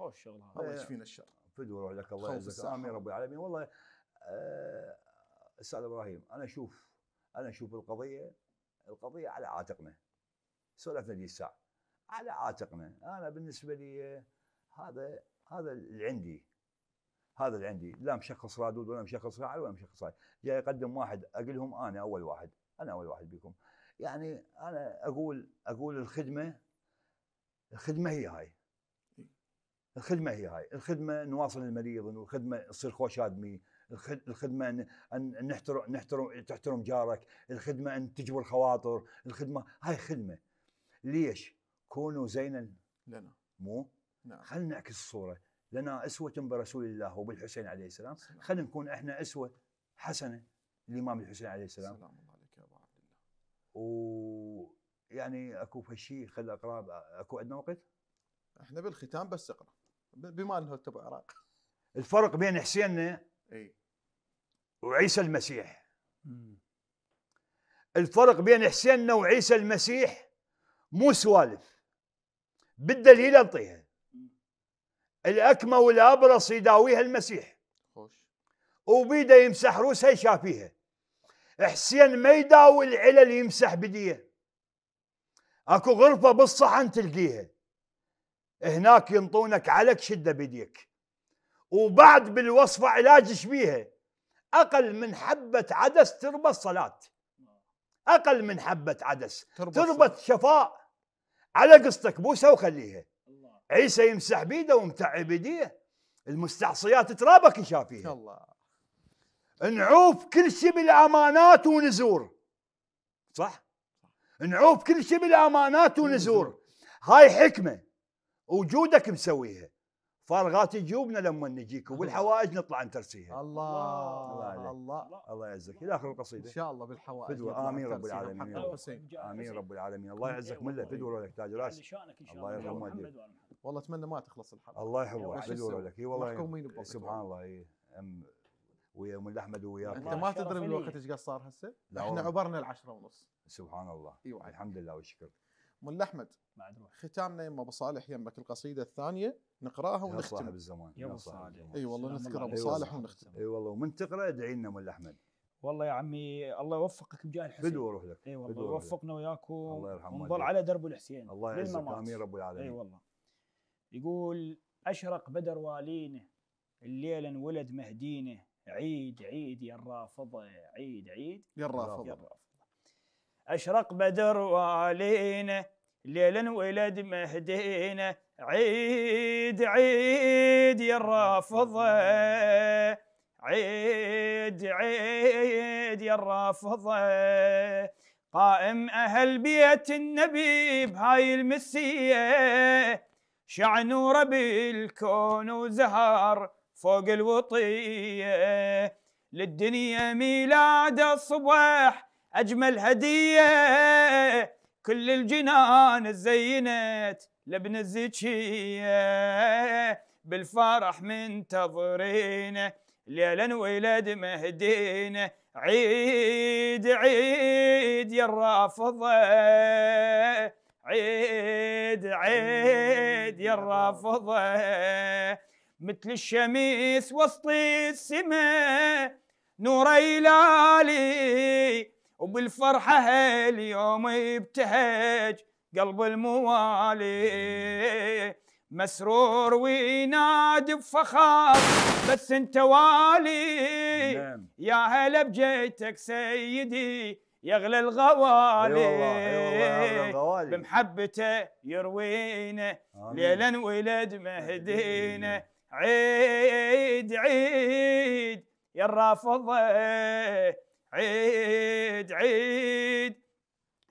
[SPEAKER 1] هو الشغل هذا الله يشفينا الشر يحفظه ويروح لك الله يعزك امين رب العالمين والله آه، استاذ ابراهيم انا اشوف انا اشوف القضيه القضيه على عاتقنا سولفنا دي الساعه على عاتقنا انا بالنسبه لي آه، هذا هذا اللي عندي هذا اللي عندي لا مشخص رادود ولا مشخص فاعل ولا مشخص هاي جاي اقدم واحد اقول لهم انا اول واحد انا اول واحد بكم يعني انا اقول اقول الخدمه الخدمه هي هاي الخدمه هي هاي الخدمه نواصل المريض الخدمة تصير خوش ادمي الخدمه ان نحترم نحترم تحترم جارك الخدمه ان تجبر خواطر الخدمه هاي خدمه ليش كونوا زينا لنا مو نعم خلينا نعكس الصوره لنا اسوه برسول الله وبالحسين عليه السلام خلينا نكون احنا اسوه حسنه الامام الحسين عليه السلام سلام الله عليك يا ابو عبد الله ويعني اكو فشي خل اقرا اكو عندنا وقت احنا بالختام بس اقرا بما انه تبع العراق الفرق بين حسيننا اي وعيسى المسيح الفرق بين حسيننا وعيسى المسيح مو سوالف بالدليل انطيها الاكمه والابرص يداويها المسيح خوش وبيده يمسح روسها يشافيها حسين ما يداوي العلل يمسح بديه اكو غرفه بالصحن تلقيها هناك ينطونك علك شده بيديك وبعد بالوصفه علاج شبيها اقل من حبه عدس تربة صلاه اقل من حبه عدس تربط, شفاء على قصتك بوسه وخليها عيسى يمسح بيده ومتعب ايديه المستعصيات ترابك يشافيها الله نعوف كل شيء بالامانات ونزور صح نعوف كل شيء بالامانات ونزور هاي حكمه وجودك مسويها فارغات جيوبنا لما نجيك والحوائج نطلع نترسيها الله الله الله الله يعزك الى اخر القصيده ان شاء الله بالحوائج فدوى امين رب العالمين امين رب العالمين الله يعزك مله فدوى لك تاج راس الله يرحم والديك
[SPEAKER 3] والله اتمنى ما تخلص الحلقه الله يحفظك فدوى لك اي والله سبحان
[SPEAKER 1] الله اي ويا ام احمد وياك انت ما تدري الوقت ايش
[SPEAKER 3] قصار صار هسه؟ احنا عبرنا العشرة ونص سبحان الله الحمد لله والشكر مل احمد ختامنا يما ابو صالح يمك القصيده الثانيه نقراها ونختم صاحب الزمان يا ابو صالح اي والله نذكر ابو صالح
[SPEAKER 1] ونختم اي والله ومن تقرا ادعي لنا مل احمد
[SPEAKER 2] والله يا عمي الله يوفقك بجاه الحسين بدو اروح لك اي والله يوفقنا وياكم الله يرحمه ونظل على درب
[SPEAKER 1] الحسين الله يعزك امين رب العالمين اي والله
[SPEAKER 2] يقول اشرق بدر والينه الليل انولد مهدينه عيد عيد يا الرافضه عيد عيد يا الرافضه أشرق بدر والينا ليلا ولد مهدينا عيد عيد يا الرافضة عيد عيد يا الرافضة قائم أهل بيت النبي بهاي المسية شع نور بالكون وزهر فوق الوطية للدنيا ميلاد الصبح أجمل هدية كل الجنان زينت لابن الزكية بالفرح منتظرينه ليلا ولد مهدينا عيد عيد يا الرافضة عيد عيد يا الرافضة مثل الشمس وسط السماء نوري لالي وبالفرحة اليوم يبتهج قلب الموالي مسرور ويناد بفخر بس انت والي نعم. يا هلا بجيتك سيدي يا اغلى الغوالي بمحبته يروينا ليلا ولد مهدينا عيد عيد يا الرافضه عيد عيد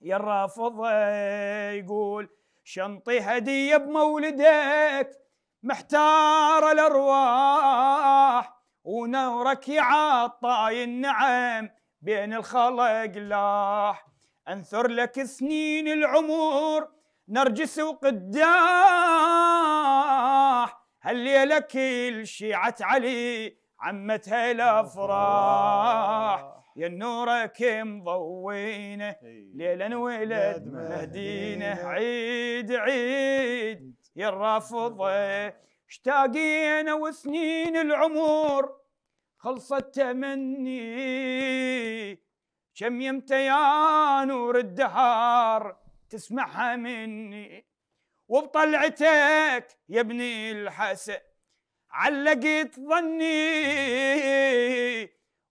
[SPEAKER 2] يا الرافضة يقول شنطي هدية بمولدك محتار الأرواح ونورك يعطاي النعم بين الخلق لاح أنثر لك سنين العمر نرجس وقداح هالليلة كل شيعة علي عمتها الأفراح يا نورك ضوينا إيه، ليلا إيه، ولد مهدينا عيد عيد يا الرافضة اشتاقينا وسنين العمر خلصت تمني كم يمتى يا نور الدهار تسمعها مني وبطلعتك يا ابني الحسن علقت ظني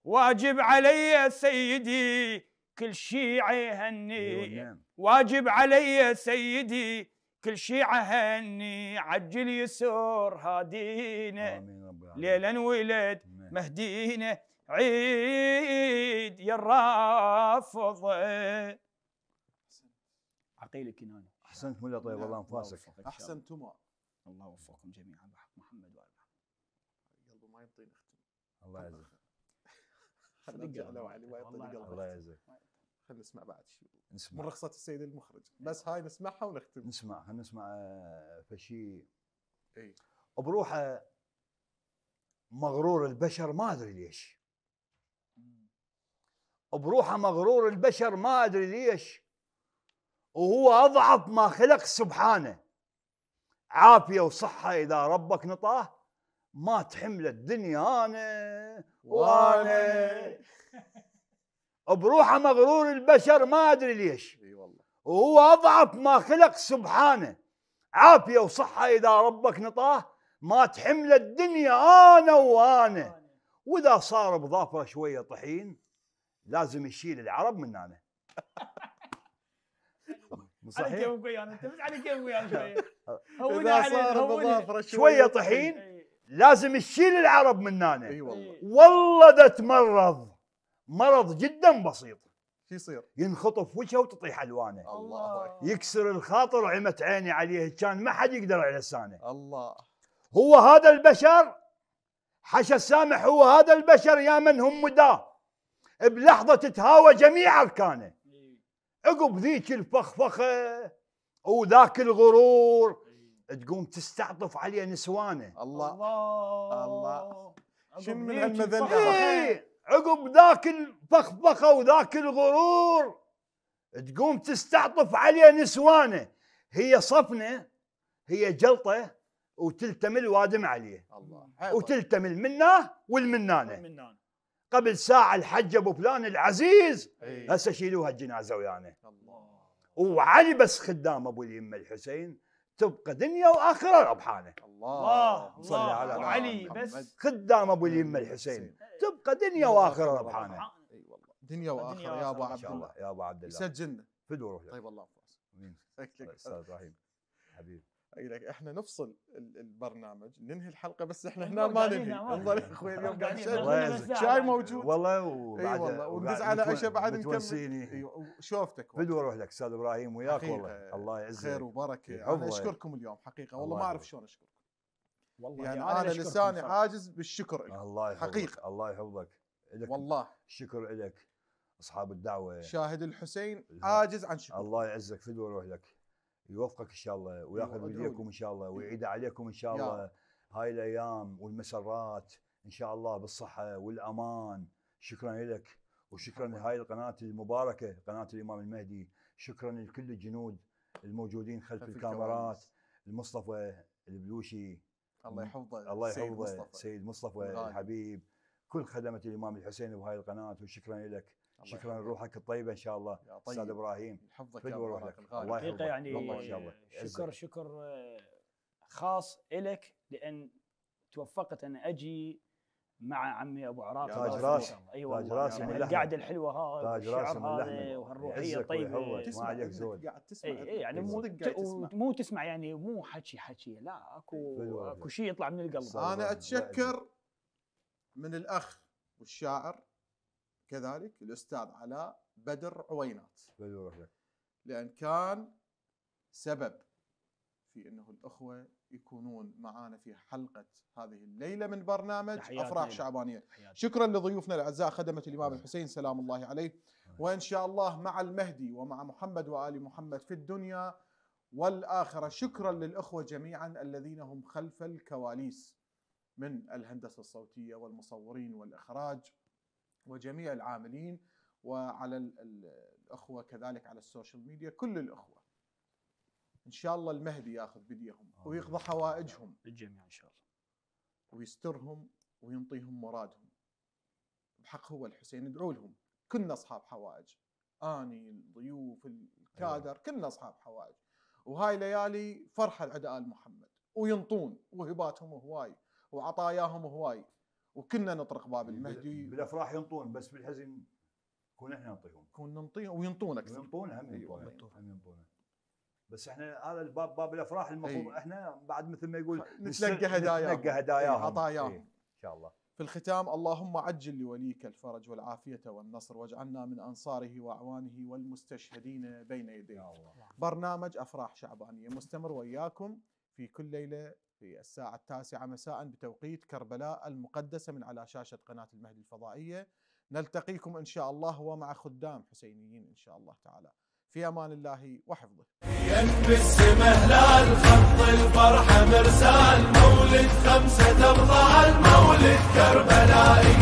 [SPEAKER 2] واجب علي سيدي كل شيعة يهني أيوة، نعم. واجب علي سيدي كل شيعة هني عجل يسور هادينا ليلا ولد نعم. مهدينا عيد يا الرافض
[SPEAKER 1] عقيل كنانة أحسنت ملا طيب الله أنفاسك
[SPEAKER 2] أحسنتما الله وفقكم جميعا بحق محمد وآل
[SPEAKER 3] محمد قلبه ما يبطيل أختي الله يعزك خلينا نرجع له الله يعزك خلينا نسمع بعد
[SPEAKER 1] شيء نسمع من رخصة السيد المخرج بس هاي نسمعها ونختم نسمع خلنا نسمع آه، فشي اي بروحه مغرور البشر ما ادري ليش بروحه مغرور البشر ما ادري ليش وهو اضعف ما خلق سبحانه عافيه وصحه اذا ربك نطاه ما تحمل الدنيا انا وانا بروحه مغرور البشر ما ادري ليش اي والله وهو اضعف ما خلق سبحانه عافيه وصحه اذا ربك نطاه ما تحمل الدنيا انا وانا واذا صار بظافره شويه طحين لازم يشيل العرب من انا صحيح على
[SPEAKER 2] كيفك انا انت بس على كيفك ويانا شويه صار بظافره شويه طحين
[SPEAKER 1] لازم تشيل العرب من هنا اي والله والله ده تمرض مرض جدا بسيط شو يصير؟ ينخطف وجهه وتطيح الوانه الله يكسر الخاطر عمت عيني عليه كان ما حد يقدر على لسانه الله هو هذا البشر حشى السامح هو هذا البشر يا من هم مداه بلحظه تتهاوى جميع اركانه عقب ذيك الفخفخه وذاك الغرور تقوم تستعطف عليه نسوانه الله الله, الله. شم من هالمذل عقب ذاك الفخفخه وذاك الغرور تقوم تستعطف عليه نسوانه هي صفنه هي جلطه وتلتمل وادم عليه الله وتلتمل منه والمنانه قبل ساعه الحج ابو فلان العزيز إيه. هسه شيلوها الجنازه ويانا الله وعلي بس خدام ابو اليمه الحسين تبقى دنيا واخره ربحانه الله صلى على علي بس خدام ابو اليم الحسين تبقى دنيا واخره ربحانه اي
[SPEAKER 3] والله دنيا واخره يا ابو عبد الله يا طيب، ابو عبد الله سجلنا في دوره طيب الله فاس امين شكلك استاذ ابراهيم حبيبي إيه، لك احنا نفصل البرنامج ننهي الحلقه بس احنا هنا ما ننهي انظر يا اخوي اليوم قاعد شاي شاي موجود
[SPEAKER 1] والله وبعد اي والله وندز على عشاء بعد نكمل ايوه شوفتك بدو اروح لك استاذ ابراهيم وياك والله الله يعزك خير وبركه انا اشكركم
[SPEAKER 3] اليوم حقيقه والله ما اعرف شلون اشكركم والله يعني انا لساني عاجز
[SPEAKER 1] بالشكر الله حقيقه الله يحفظك والله الشكر لك اصحاب الدعوه شاهد الحسين عاجز عن شكر الله يعزك فدوى روح لك يوفقك ان شاء الله وياخذ وليكم ان شاء الله ويعيد عليكم ان شاء الله هاي الايام والمسرات ان شاء الله بالصحه والامان شكرا لك وشكرا لهاي القناه المباركه قناه الامام المهدي شكرا لكل الجنود الموجودين خلف, خلف الكاميرات المصطفى البلوشي الله يحفظه الله يحفظه سيد مصطفى, سيد مصطفى الحبيب كل خدمه الامام الحسين بهاي القناه وشكرا لك شكرا لروحك الطيبه ان شاء الله طيب. استاذ طيب. ابراهيم يحفظك يا الله لك. الله يعني الله ان شاء الله شكر شكر
[SPEAKER 2] آه، خاص لك لان توفقت ان اجي مع عمي ابو عراق تاج راس ايوه تاج راس يعني القعده الحلوه ها تاج راس وهالروحيه طيبه ما عليك زود قاعد تسمع اي إيه، يعني مو تسمع. مو تسمع يعني مو حكي حكي لا اكو طيب، اكو شيء يطلع من القلب انا اتشكر من الاخ
[SPEAKER 3] والشاعر كذلك الأستاذ علاء بدر عوينات بدر عوينات لأن كان سبب في أنه الأخوة يكونون معانا في حلقة هذه الليلة من برنامج أفراح شعبانية شكرا لضيوفنا الأعزاء خدمة الإمام الحسين سلام الله عليه وإن شاء الله مع المهدي ومع محمد وآل محمد في الدنيا والآخرة شكرا للأخوة جميعا الذين هم خلف الكواليس من الهندسة الصوتية والمصورين والإخراج وجميع العاملين وعلى الاخوه كذلك على السوشيال ميديا كل الاخوه ان شاء الله المهدي ياخذ بديهم ويقضى حوائجهم الجميع ان شاء الله ويسترهم وينطيهم مرادهم بحق هو الحسين ادعوا لهم كلنا اصحاب حوائج اني الضيوف الكادر أيوة. كلنا اصحاب حوائج وهاي ليالي فرحه لعداء محمد وينطون وهباتهم هواي وعطاياهم هواي وكنا نطرق باب يعني المهدي
[SPEAKER 1] بالافراح ينطون بس بالحزن كنا احنا نعطيهم
[SPEAKER 3] كنا نعطيهم وينطون اكثر ينطون هم أيوة، ينطون
[SPEAKER 1] هم ينطون بس احنا هذا الباب باب الافراح المفروض أيوة. احنا بعد مثل ما يقول نتلقى هدايا نتلقى هداياهم عطاياهم أيوة، إيه، ان شاء الله في الختام اللهم
[SPEAKER 3] عجل لوليك الفرج والعافية والنصر واجعلنا من أنصاره وأعوانه والمستشهدين بين يديه برنامج أفراح شعبانية مستمر وإياكم في كل ليلة في الساعة التاسعة مساء بتوقيت كربلاء المقدسة من على شاشة قناة المهدي الفضائية نلتقيكم إن شاء الله ومع خدام حسينيين إن شاء الله تعالى في أمان الله
[SPEAKER 2] وحفظه بالسما هلال خط الفرحة
[SPEAKER 1] مرسال مولد خمسة أبطال مولد كربلائي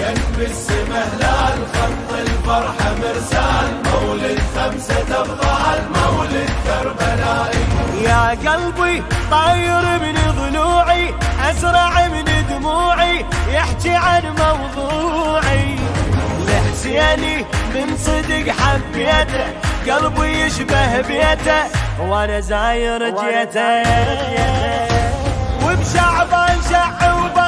[SPEAKER 1] ينبس بالسما هلال خط الفرحة مرسال مولد خمسة تبقى المولد كربلائي
[SPEAKER 2] يا قلبي
[SPEAKER 1] طاير من ضلوعي أسرع من دموعي يحكي عن موضوعي لحسيني من صدق حبيته قلبي يشبه بيته وانا زاير جيته
[SPEAKER 2] وبشعبان شعبان